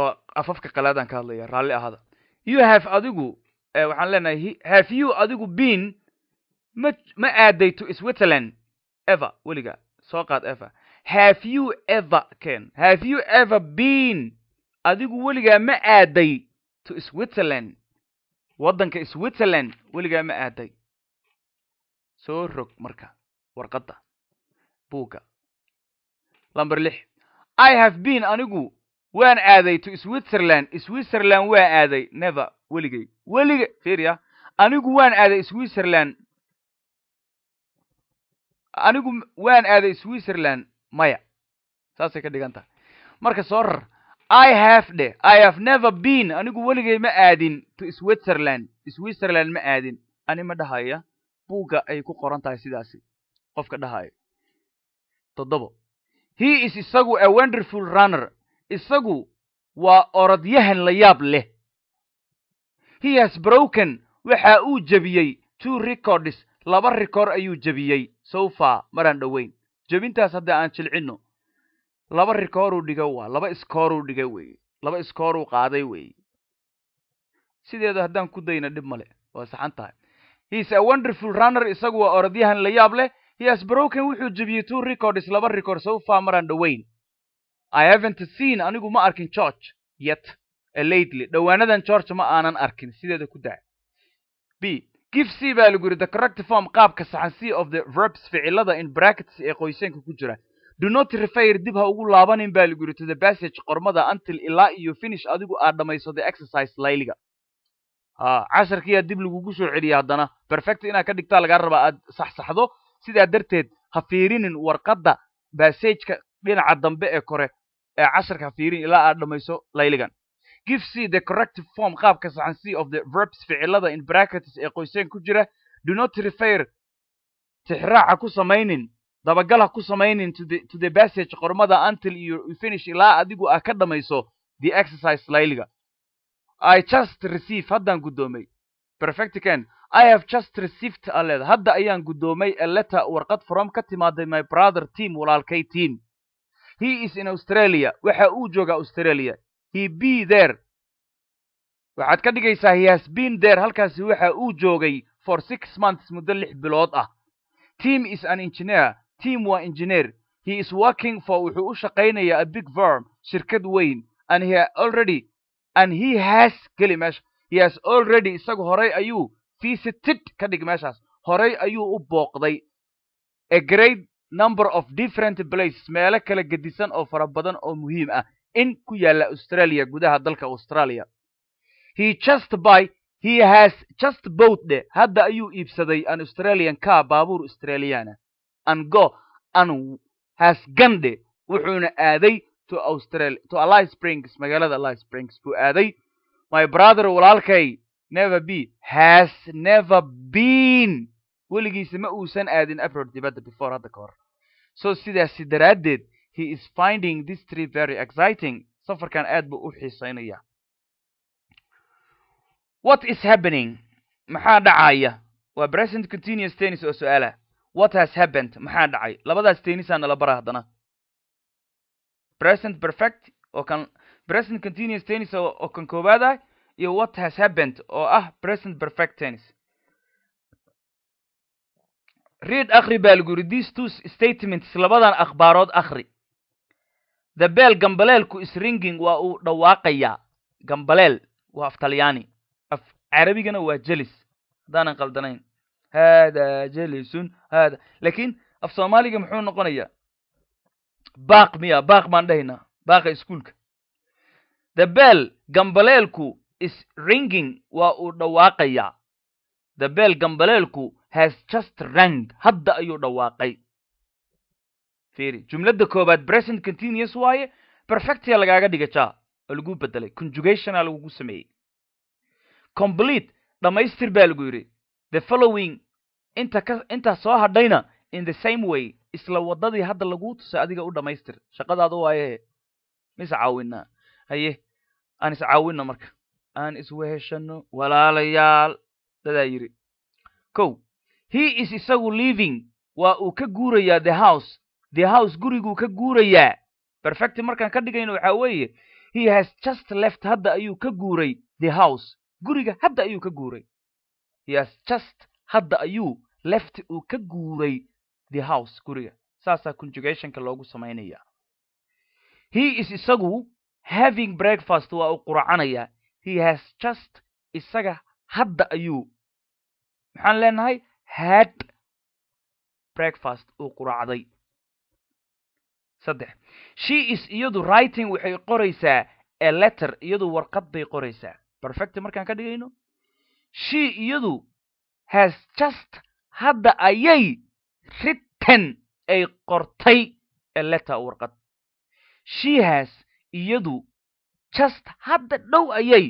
oo afafka qalaadaan ka hadlaya raalli ahaada you have adigu eh, waxaan leenahay have you adigu been ma ma aadayto switzerland ever weliga soo qaad ever have you ever ken have you ever been adigu weligaa ma aaday to switzerland waddanka switzerland weligaa ma aaday soo rog marka warqadda buugga lamber lix i have been anigu waan aaday to switzerland switzerland waa aaday never weligay weligay firya anigu ah, waan aaday switzerland anigu waan aaday switzerland maya saasay ka dhigan tahay marka soo rar i have dhe i have never been anigu weligay ma aadin to switzerland switzerland ma aadin ani ma dhahaya buugga ay ku qoran tahay sidaasi qofka dhahaya toddobo he is isagu a wonderful runner isagu waa orodyahan la yaab leh he has broken waxa uu jebiyey two records laba record ayuu jebiyey so far maraan dhoweyn jebintaas hadda aan jilcino laba rikooruu dhigo waa laba iskooruu dhiga weeye laba iskooruu qaaday weeye sideeda haddaan ku dayna dhib male waa saxan tahay hiis a wonderful runner isagu waa orodyahan la yaab leh hias broken wuxuu jebiyey two records laba record so far maraan dhoweyn i haven't seen anigu ma arkin george yet lately dhowaanadan george ma aanan arkin sideeda ku daa b gifc c baa lagu yidhi the correct form qaabka saxan c of the verbs ficilada in brackets ee qoysanka ku jira do not refire dib ha ugu laabanin baa lagu yidhi to the passage qormada until ilaa iyo finish adigu aad dhamayso the exercise layliga ah, casharkiyaa dib lagugu soo celiya haddana perfect inaad ka dhigtaa lagaa rabaa aad saxsaxdo sidaa darteed ha fiirinin warqadda bassageka dhinaca dambe ee kore ee casharka ha fiirin ilaa aad dhammayso layligan give c the corrective form qaabka saxan c of the verbs ficilada in brackets ee qoyseen ku jira do not refer tixraaca ku samaynin dabagal ha ku samaynin to the to passage qormada until you finish ilaa adigu ah ka dhammayso the exercise slayliga i just receive haddaan guddoomay perfectican i have just received aleed hadda ayaan guddoomay a letter warqad from ka timaaday my brother team walaalkay team he is in australia waxa uu joogaa australia he be there waxaad ka dhigaysaa he has been there halkaasi waxa uu joogay for six months muddo lix bilood ah team is an engineer team waa engineer he is working for wuxuu u shaqaynayaa a big firm shirkad weyn and he already and he has geli meesha he has already isagu horay ayuu visited ka dhig meeshaas horay ayuu u booqday a great number of different places meelo kala gedisan oo fara badan oo muhiim ah in ku yaalla australia gudaha dalka australia he just buy he has just bought the hadda ayuu iibsaday an australian car baabuur australiana ah. and go and has gande wuxuuna aaday to australia to alice springs magaalada alice springs buu aaday my brother walaalkay never be has never been weligiisa ma uusan aadin afrod dibadda before hadda ka hor so sidaasi daraaddeed he is finding this trip very exciting safarkan aad buu u xiiseynaya what is happening maxaa dhacaya waa present continuous tennis oo su-aala what has happened maxaa dhacay labadaas tennisaa nala bara haddana present perfect oo kan present continuous tennis oo kan koowaad ah iyo what has happened oo ah present perfect tennis read akhri baa lagu yidhi these two statements labadan akhbaarood akhri dabeel gambaleelku isringing waa uu dhawaaqayaa gambaleel waa af talyaani af carabigana waa jelis haddaanan qaldanayn haadaa jelisun haada laakiin af soomaaliga muxuu noqonayaa baaq miya baaq baan dhahaynaa baaqa iskuulka dabeel gambaleelku ringing waa uu dhawaaqayaa dabeel gambaleelku has just rang hadda ayuu dhawaaqay firi jumladda koobaad present continuous waaye perfectia lagaaga dhiga ja oo lagu bedelay conjugationa lagugu sameeyey complete dhammaystir baa lagu yidhi the following inta intaa soo hadhayna in the same way isla waddadii hadda laguu tusay adiga u dhammaystir shaqadaada waaye ma is caawinaa haye aan is caawinno marka aan isweheshano walaalayaal dadaa yidhi kow he is isagu leaving waa uu ka guurayaa the house the house guriguu ka guurayaa perfecti markaan ka dhigayno waxaa weeye he has just left hadda ayuu ka guuray the house guriga hadda ayuu ka guuray he has just hadda ayuu left uu ka guuray the house guriga saasaa conjugationka loogu samaynaya he is isagu having breakfast waa uu quracanayaa he has just isaga hadda ayuu maxaan leenahay had breakfast uu quracday saddex she is iyadu writing waxay qoraysaa a letter iyadu warqad bay qoraysaa perfect markaan ka dhigayno she iyadu has just hadda ayay written ay qortay a letter warqad she has iyadu just hadda dhow ayay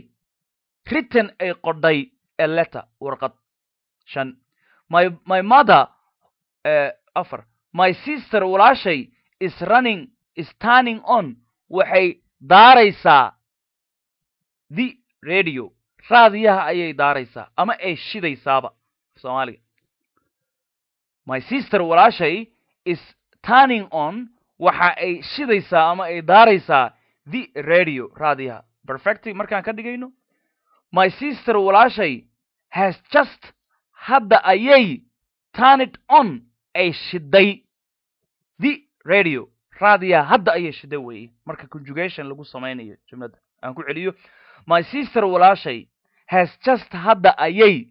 written ay qodhay a letter warqad shan my my mother uh, afar my sister walaashay is running on waxay daaraysaa the radio raadiyaha ayay daaraysaa ama ay shidaysaaba soomaaliga my sister walaashay is turning on waxa ay shidaysaa ama ay daaraysaa the radio raadiyaha perfecti markaan ka dhigayno my sister walaashay has just hadda ayay turned on ay shiday the radio radia hadda ayay shida weeye marka conjugation lagu samaynayo jumladda aan ku celiyo my sister walaashay has just hadda ayay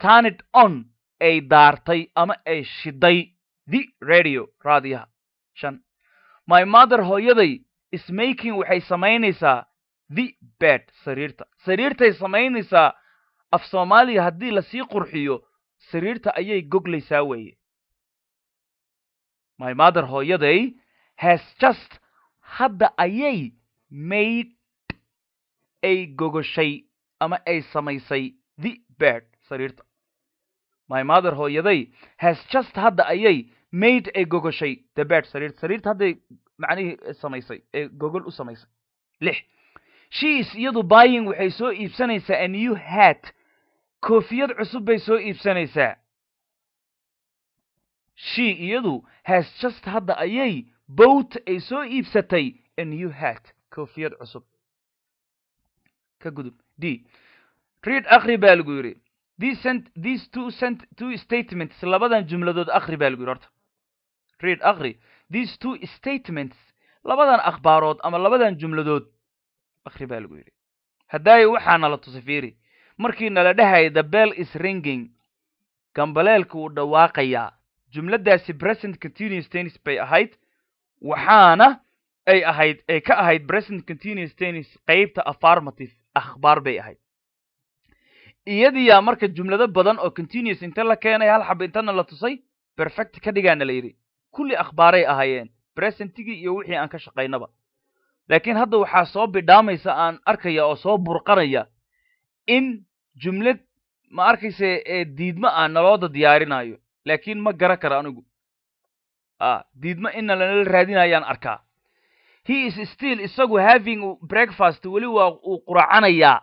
turned on ay daartay ama ay shiday the radio raadiyaha shan my mother hooyaday is waxay samaynaysaa the bed sariirta sariirtay samaynaysaa af soomaaliya haddii lasii qurxiyo sariirta ayay goglaysaa weeye My mother hooyaday has just hadda ayay made ay gogoshay ama ay samaysay the bed sariirta my mother hooyaday has just hadda ayay made ay gogoshay the bed sariirta sariirta hadday macnihii samaysay ee gogol u samaysay lix she is iyadu buying waxay soo iibsanaysaa a new hat koofiyad cusub bay soo iibsanaysaa she iyadu has just hadda ayay bowt ay soo iibsatay a new hat koofiyad cusub ka gudub d read akhri baa lagu yidhi these two sent two statements labadan jumladood akhri baa lagu yidhi horta read akhri these two statements labadan akhbaarood ama labadan jumladood akhri baa lagu yidhi haddaayo waxaa nala tusay fiiri markii nala dhehaya the bell is ringing gambaleelka wuu dhawaaqayaa jumladaasi present continuous tennis bay ahayd waxaana ay ahayd ay ka ahayd present continuous tennis qaybta affarmative akhbaar bay ahayd iyadiyaa marka jumlado badan oo continuous inta la keenay hal xab intana la tusay perfect ka dhigaana la yidhi kulli akhbaaray ahaayeen bresentigii iyo wixii aan ka shaqaynaba laakiin hadda waxaa soo bidhaamaysa aan arkaya oo soo burqanaya in jumlad ma arkayse ee diidma aan naloodda diyaarinayo laakiin ma gara kara anigu ah, diidma ina lanala raadinayaan arkaa he is still isagu having breakfast weli waa uu quracanayaa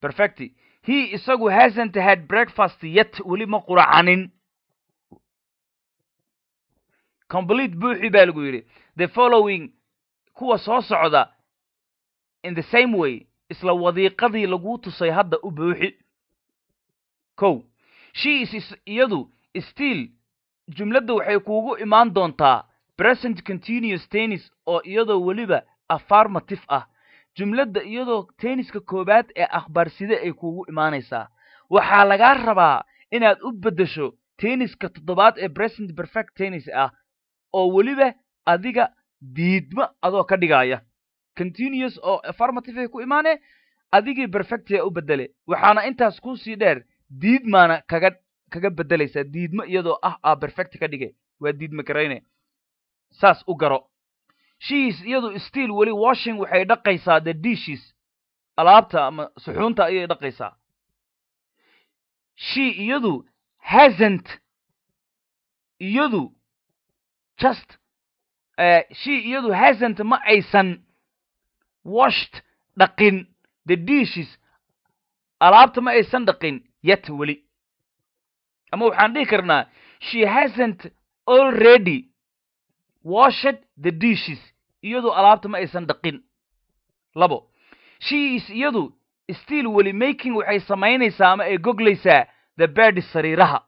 perfect he isagu hasn't had breakfast yet weli ma quracanin complete buuxi baa lagu yidhi the following kuwa soo socda in the same way isla wadiiqadii laguu tusay hadda u buuxi ko shiis iyadu stiil jumladda waxay kuugu imaan doontaa present continuous tennis oo iyadoo weliba affarmative ah jumladda iyadoo tenniska koowaad ee akhbaarside ay kuugu imaanaysaa waxaa lagaa rabaa inaad u beddesho tenniska toddobaad ee present perfect tennis ah oo weliba adiga diidmo adoo ka dhigaaya continuous oo affarmative ay ku imaanee adigii perfectia u beddele waxaana intaas kuusii dheer diidmaana kaga kaga bedelaysaa diidmo iyadoo ah a perfect ka dhigay waa diidma garayne saas u garo shiis iyadu stiel weli washing waxay dhaqaysaa the dishes alaabta ama suxuunta ayay dhaqaysaa she iyadu hasant iyadu just eh, she iyadu hasant ma aysan washed dhaqin the dishes alaabta ma aysan dhaqin yet weli ama waxaan dhihi karnaa she hasn't already washed the dishes iyadu alaabta ma aysan dhaqin labo she is iyadu still weli making waxay samaynaysaa ama ay goglaysaa the bed sariiraha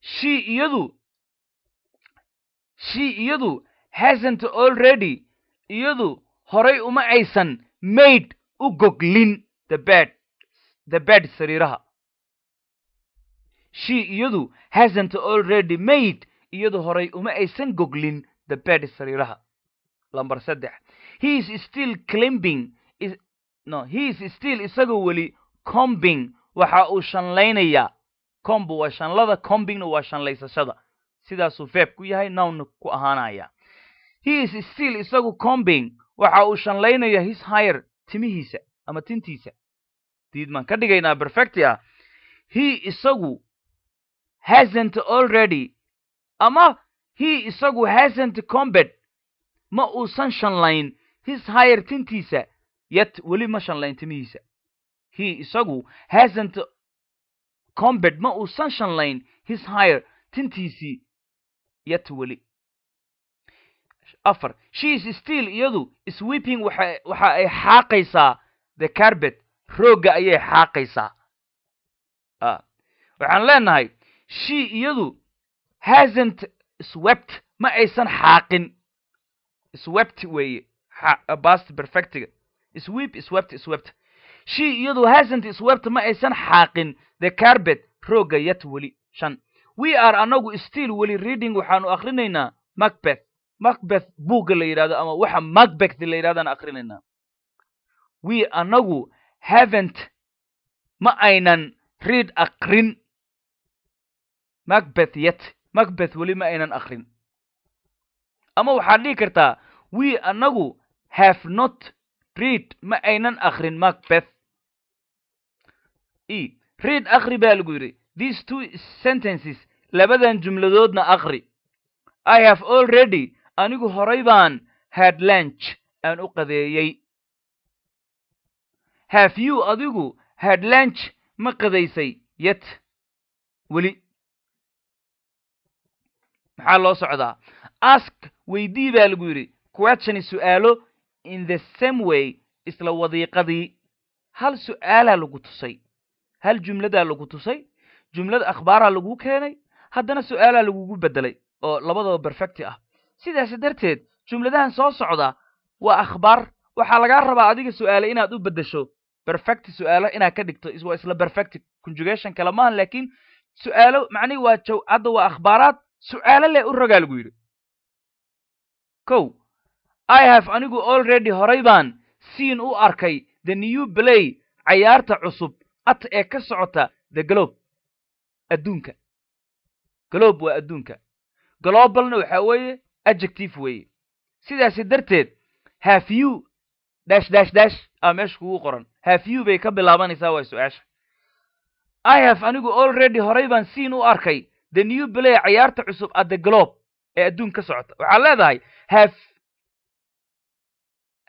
she iyadu she iyadu hasn't already iyadu horay uma aysan maid u goglin the bed the bed sariiraha she iyadu hasn't already made iyadu horay uma aysan goglin the bed sariiraha number saddex he is still climbing is no he is still isagoo weli combing waxa uu shanlaynayaa combu waa shanlada combingna waa shanlaysashada sidaasuu feeb ku yahay nownna ku ahaanaya he is still isagu combing waxa uu shanlaynaya his hire timihiisa ama tintiisa diid maan ka dhigaynaa perfectia he isagu hasnt already ama he isagu hasnt combet ma uusan shanlayn his tintiisa yet weli ma shanlayn timihiisa he isagu hasnt combed ma uusan shanlayn his hire tintiisii yet weli afar she is still iyadu sweeping waxa ay xaaqaysaa the carbet roogga ayay xaaqaysaa ah, waxaan leenahay she iyadu hasant swept ma aysan xaaqin swept weeye bast perfectiga sweep swept swept she iyadu hasant swept ma aysan xaaqin the carbet roogga yet weli shan we are anagu still weli reading waxaanu akhrinaynaa macbeth macbeth buugga la yidhahdo ama waxa macbeth la yidhahdaan akhrinaynaa we anagu haven't ma aynan reid akrin macbeth yet macbeth weli ma aynan akrin ama waxaad dhihi kartaa we annagu have not reid ma aynan akrin macbeth e reid akri baa lagu yidhi these two sentences labadan jumladoodna akri i have already anigu horay baan had lanch aan u qadeeyey have you adigu had lunch ma qadaysay yet weli maxaa loo socdaa ask weydii baa lagu yidhi questioni su'aalo in the same way isla wadiiqadii hal su'aalaa lagu tusay hal jumladaa lagu tusay jumlada akhbaaraa lagu keenay haddana su'aalaa lagugu beddelay oo labadaba berfecti ah sidaas darteed jumladahan soo socda waa akhbaar waxaa lagaa rabaa adiga su'aale inaad u beddesho perfect su'aalo inaad ka dhigto waa isla berfect conjugation kale maahan laakiin su'aalo macnihi waa jaw hadda waa akhbaaraad su'aalo leh u rogaa lagu yidhi kow i have anigu already horay baan siin u arkay the new play cayaarta cusub at ee ka socota the globe adduunka globe waa adduunka globalna waxa weeye adjective weeye sidaasi darteed have you dash dash dash aa meesha kugu qoran have you bay ka bilaabanaysaa waa su-aasha i have anigu already horay baan siin u arkay the new play ciyaarta cusub at the globe ee adduun ka socota waxaad leedahay have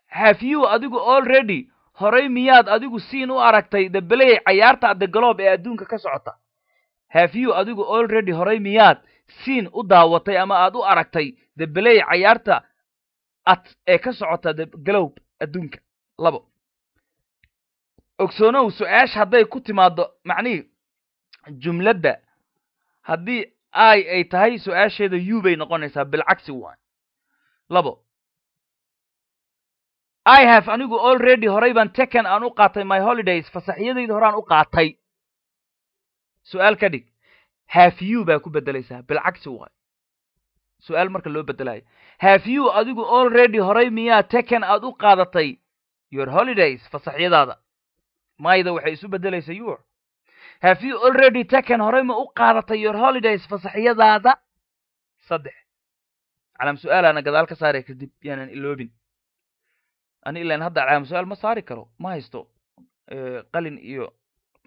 have you adigu already horay miyaad adigu siin u aragtay the play ciyaarta at the globe ee adduunka ka socota have you adigu already horay miyaad siin u daawatay ama aad u aragtay the play ciyaarta at ee ka socota the globe adduunka labo ogsoonow su-aasha hadday ku timaado macnihii jumladda haddii i ay tahay su-aasheeda u bay noqonaysaa bilcagsi waay labo i have anigu already horey baan tekan aan u qaatay my holidays fasaxyadayda horaan u qaatay su-aal ka dhig haf u baa ku bedelaysaa bilcagsi waay su-aal marka loo bedelayo haf u adigu already horay miyaa teken aad u qaadatay your holidays fasaxyadaada mayda waxay isu beddelaysaa your have you already taken horey ma u qaadatay your holidays fasaxyadaada saddex calaam su-aalaana gadaal ka saaraya kadib yaanan iloobin ani ilan hadda calaam su-aal ma saari karo ma haysto qalin iyo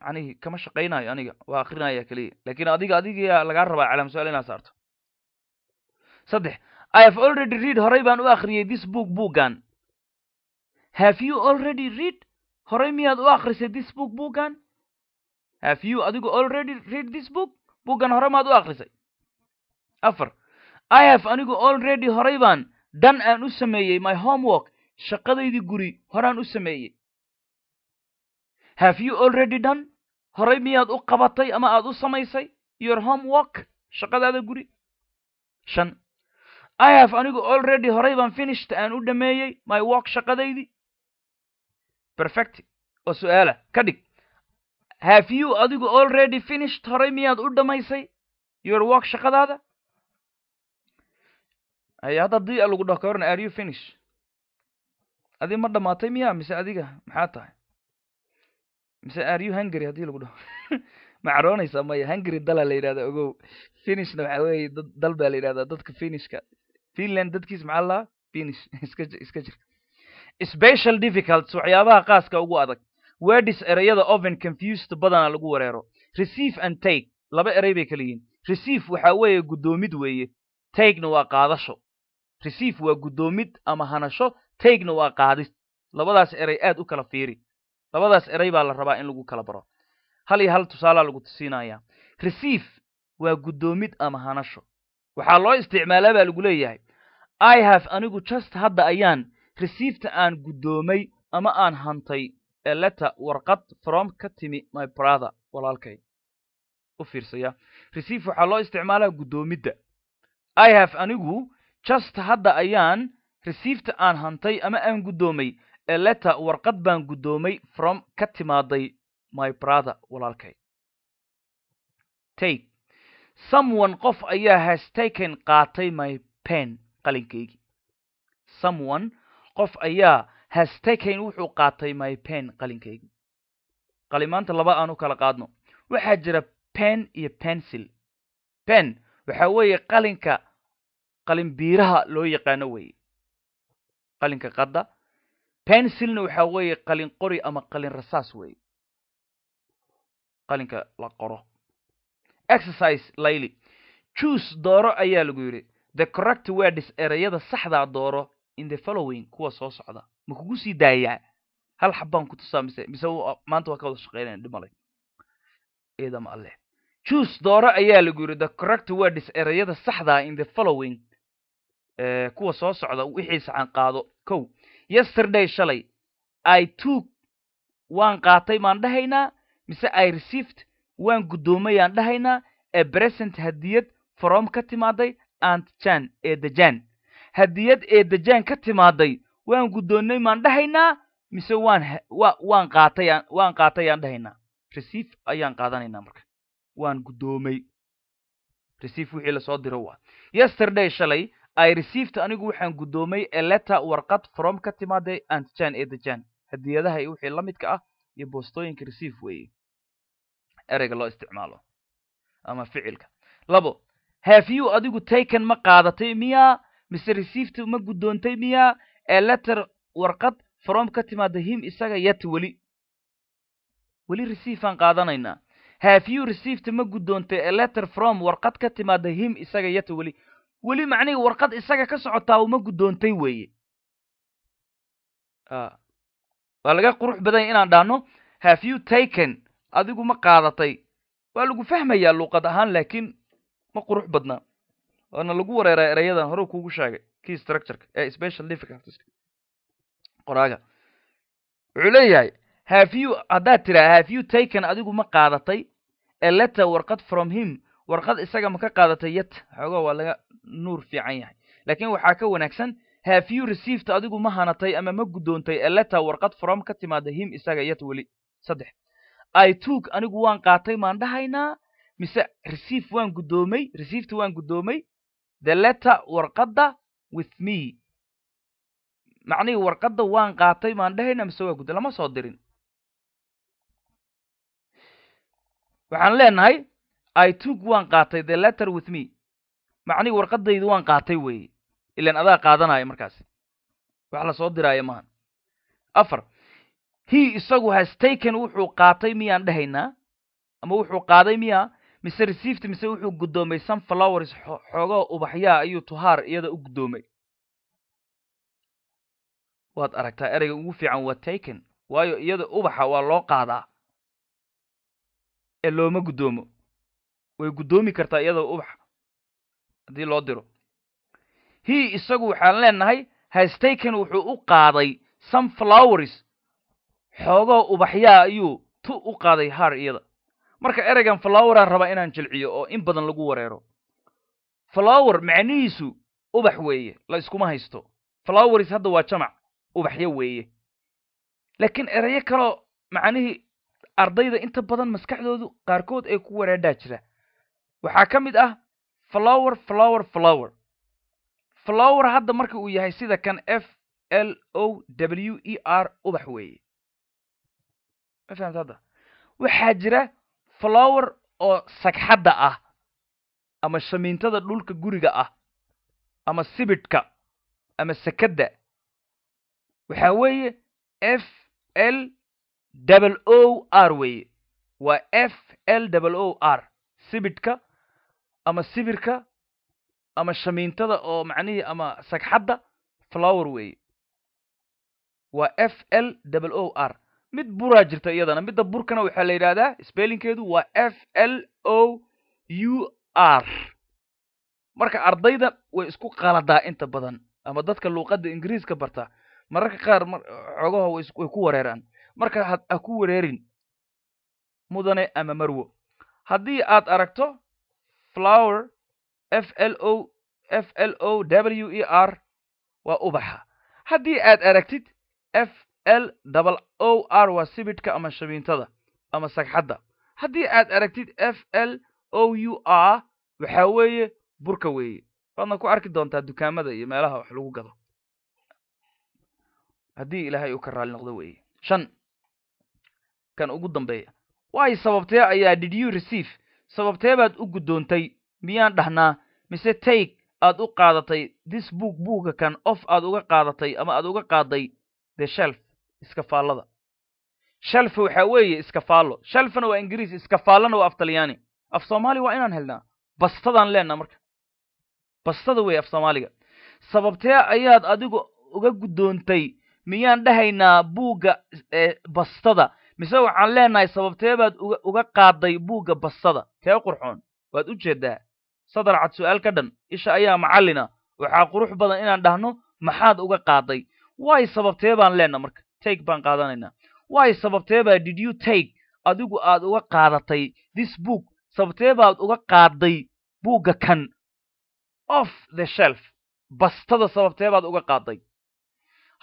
macnihii kama shaqaynayo aniga waa akrinaya keliya laakiin adiga adigayaa lagaa rabaa calaam su-aal inaad saarto saddex i have already read horey baan u akriyay this book boogan have you already read horay miyaad u akhrisay this book buggan have you adigu already read this book buggan hore maad u akhrisay afar i have anigu already horey baan dhan aan u sameeyey my homework shaqadaydii guri horaan u sameeyey have you already done horey miyaad u qabatay ama aad u samaysay your homework shaqadaada guri shan i have anigu already horey baan finished aan u dhammeeyey my work shaqadaydii perfect oo su-aala ka dhig have you adigu already finished horay miyaad u dhammaysay your work shaqadaada haddaad di lagu dhaho ka are you finish adi ma dhamaatay miya mise adiga maxaa tahay mise are you hungry haddii lagu dhaho ma maya hungary dala la yidhahda ogow finishna waxaa weeye dal baa la yidhahdaa dadka finishka finland dadkiis maxaa lahaa finish iska iska jir special difficults waxyaabaha qaaska ugu adag wordis ereyada oven confused badanaa lagu wareero receive and take laba erey bay kala yihiin receive waxaa weeye guddoomid weeye takena waa qaadasho receive waa guddoomid ama hanasho takena waa qaadis labadaas erey aad u kala fiiri labadaas erey baa la rabaa in lagu kala baro hal iyo hal tusaalaa lagu tusiinayaa receive waa guddoomid ama hanasho waxaa loo isticmaalaa baa lagu leeyahay i have anigu just hadda ayaan resiifta aan guddoomay ama aan hantay ee leta warqad from ka timi my brother walaalkay u fiirsaya resiif waxaa loo isticmaalaa guddoomidda i have anigu just hadda ayaan resiifta aan hantay ama aan guddoomay ee leta warqad baan guddoomay from ka timaaday my brother walaalkay take someone qof ayaa has taken qaatay my pen qalinkaygii someone qof ayaa hastakayn wuxuu qaatay my pen qalinkaygii qalimaanta laba aan u kala qaadno waxaa jira pen iyo pensil pen waxa weeye qalinka qalin biiraha loo yaqaano weeye qalinka qadda pensilna waxa weeye qalin qori ama qalin rasaas weeye qalinka la qoro exercise layli juus dooro ayaa lagu yidhi the correct words erayada saxdaa dooro in the following kuwa soo socda ma kugu sii daayaa hal xabbaan ku tusaa mise mise ah, maanta waa ka wada shaqeynayna dhib malay alleh juus doore ayaa lagu yidhi the correct words erayada saxdaa ah in the following eh, kuwa soo socda wixii saxan qaado kow yesterday shalay i took waan qaatay maan dhahaynaa mise i received waan guddoomayaan dhahaynaa a present hadiyad from ka timaaday ant jan ee the hadiyad ee dejaan ka timaaday waan guddoonnay maan dhahaynaa mise waan waan qaatay dhahaynaa receive ayaan qaadanaynaa marka waan guddoomay receive wixii lasoo diro waa yesterday shalay i received anigu waxaan guddoomay eleta warqad from ka timaaday antjan ee dejaan hadiyadaha iyo wixii la midka ah iyo boostooyinka receive weeye ereyga loo isticmaalo ama ficilka labo have you adigu taken ma qaadatay miyaa mise receift ma guddoontay miya ee letter warqad from ka timaada him isaga yat weli weli receive qaadanaynaa have you received ma guddoontay ee letter from warqad ka timaada him isaga yat weli weli macnihi warqad isaga ka socotaa uma guddoontay weeye ah, waa laga qurux badanya inaan dhahno have you taken adigu ma qaadatay waa lagu fahmayaa luuqad ahaan laakiin ma qurux badnaa waana lagu wareeraa erayadan horuu kuugu sheegay key structureka ee special difficultieska qoraaga wuxuu leeyahay have haddaad tiraa have you taken adigu ma qaadatay eleta letter warqad from him warqad isaga ma ka qaadatay yet xoogaa waa laga nuur fiican yahay laakiin waxaa ka wanaagsan have receivet adigu ma hanatay ama ma guddoontay eleta letter warqad from ka timaada him isaga yet weli saddex i took anigu waan qaatay maan dhahaynaa mise receive waan guddoomay received waan guddoomay the letter warqadda with me macnihii warqadda waan qaatay maan dhehayna mise waa gudda lama soo dirin waxaan leenahay i took waan qaatay the letter with me macnihii warqaddaydu waan qaatay weeye ilan adaa qaadanaya markaas wax la soo diraayo maahan afar he isagu has taken wuxuu qaatay miyaan dhehaynaa ama wuxuu qaaday miyaa mise reciift mise wuxuu guddoomay sunflowers xoogaa ubaxyaa ayuu tuhaar iyada u guddoomay waad aragtaa ereyga ugu fiican waa taken waayo iyada ubaxa waa loo qaadaa ee looma guddoomo way guddoomi kartaa iyada ubaxa haddii loo diro hi isagu waxaan leenahay hastaken wuxuu u qaaday sunflowers xoogoo ubaxyaa ayuu tu u qaaday haar iyada marka ereygan faloweraan rabaa inaan jilciyo oo in badan lagu wareero falower macnihiisu ubax weeye la yskuma haysto faloweris hadda waa jamac ubaxyo weeye laakiin ereyo kaloo macnihii ardayda inta badan maskaxdoodu qaarkood ay ku wareedhaa jira waxaa ka mid ah flower falower falower falower hadda marka uu yahay sida kan f l o w e r ubax weeye ma fahamta hadda waxaa jira flower oo sagxadda ah ama shamiintada dhulka guriga ah ama sibidhka ama sekadda waxaa weeye f l o r weeye waa f l o r sibidhka ama sibirka ama shamiintada oo macnihii ama sagxadda flower weeye waa f l o r mid buraa jirta iyadana midda burkana waxaa la yidhahdaa sbellingkeedu waa f l o u r marka ardayda way isku qaladaa inta badan ama dadka luuqadda ingiriiska barta mararka qaar xogaha way ku wareeraan marka ha ku wareerin mudane ama marwo haddii aad aragto flower f l o f l o w e r waa ubaxa haddii aad aragtid f l o r waa sibidhka ama shabiintada ama sagxadda haddii aad aragtid f l o u r waxaa weeye burka weeye waadna ku arki doontaa dukaamada iyo meelaha wax lagu gado haddii ilaahay uu ka raali noqdo weeye shan kan ugu dambeeya waay sababtee ayaa did you receive sababtee baad u guddoontay miyaan dhahnaa mise take aad u qaadatay this book buuga kan of aad uga qaadatay ama aad uga qaaday the shelf iskafaallada shalfa waxaa weeye iskafaallo shalfana waa ingiriis iskafaallona waa af talyaani af soomaaliga waa inaan helnaa bastadaan leenna marka bastada weeye af soomaaliga sababtee ayaad adigu uga guddoontay miyaan dhahaynaa buugga bastada mise waxaan leenahay sababtee baad uga qaaday buugga bastada kee qurxoon waad u jeeddaa sadar su'aal ka dhan isha ayaa macallina waxaa qurux badan inaan dhahno maxaad uga qaaday waay sababtee baan leenna marka take baan qaadanaynaa waayo sababteebaa did you take adigu aad uga qaadatay this book sababteebaad uga qaaday buugga kan off the shelf bastada sababteebaad uga qaadday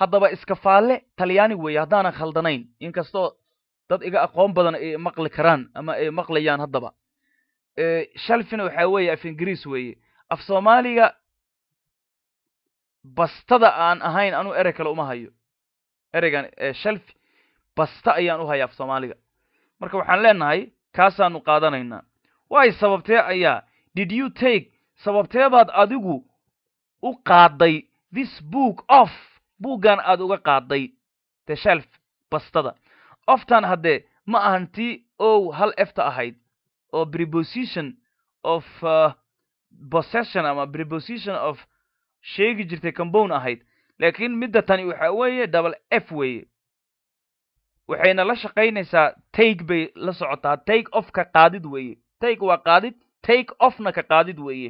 haddaba iskafaalle talyaani weeye haddaanan khaldanayn inkastoo dad iga aqoon badan ay maqli karaan ama ay maqlayaan haddaba eh, shalfina waxaa weeye af ingiriis weeye af soomaaliga bastada aan ahayn anuu ere kale uma hayo ereygan shalfi basta ayaan u hayaa af soomaaliga marka waxaan leenahay kaasaanu qaadanaynaa waay sababtee ayaa did you take sababteebaad adigu u qaaday this book of buuggan aad uga qaaday the shelf bastada oftan haddee ma ahan t o hal efta ahayd oo preposition of uh, possession ama preposition of sheegi jirtay compound ahayd laakiin midda tani waxa weeye double f weeye waxayna la shaqaynaysaa take bay la socotaa take off ka qaadid weeye take waa qaadid take offna ka qaadid weeye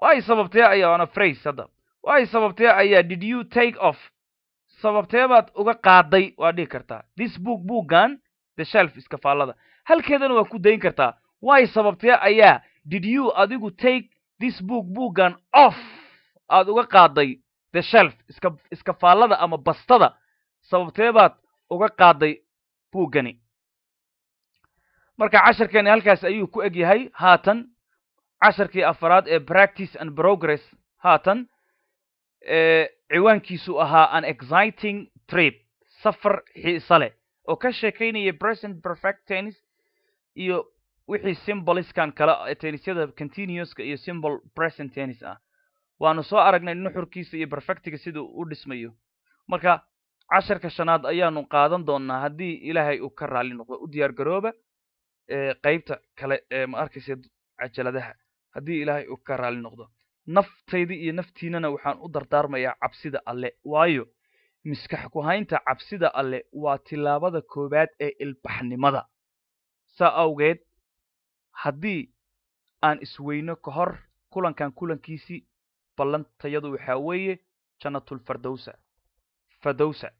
waay sababtee ayaa waana frays hadda waay sababtee ayaa did you take off sababtee baad uga qaaday waad dhihi kartaa this book buuggan the shelf iskafaallada halkeedana waa ku dayn kartaa waay sababtee ayaa did you adigu take this book buuggan off aad uga qaaday the shelf iskafaallada ama bastada sababtee baad uga qaaday buuggani marka casharkeeni halkaas ayuu ku eg yahay haatan casharkii afaraad ee practice and progress haatan ciwaankiisu ahaa an exciting trip safar xiisa leh oo ka sheekaynaya present perfect tennis iyo wixii symboliskan kale tennisyada continuouska iyo symbol present tennis ah waanu soo aragnay nuxurkiisa iyo barfektiga sida u dhismayo marka casharka shanaad ayaanu qaadan doonnaa haddii ilaahay uu ka raalli noqdo u diyaar garooba qaybta kale ee ma arkaysa cajaladaha haddii ilaahay uu ka raalli noqdo naftayda iyo naftiinana waxaan u dardaarmayaa cabsida alle waayo miskax kuhaynta cabsida alle waa tilaabada koowaad ee ilbaxnimada saa awgeed haddii aan isweyno ka hor kulankan kulankiisii بلنت تيادو حاوية جنة الفردوسة فردوسة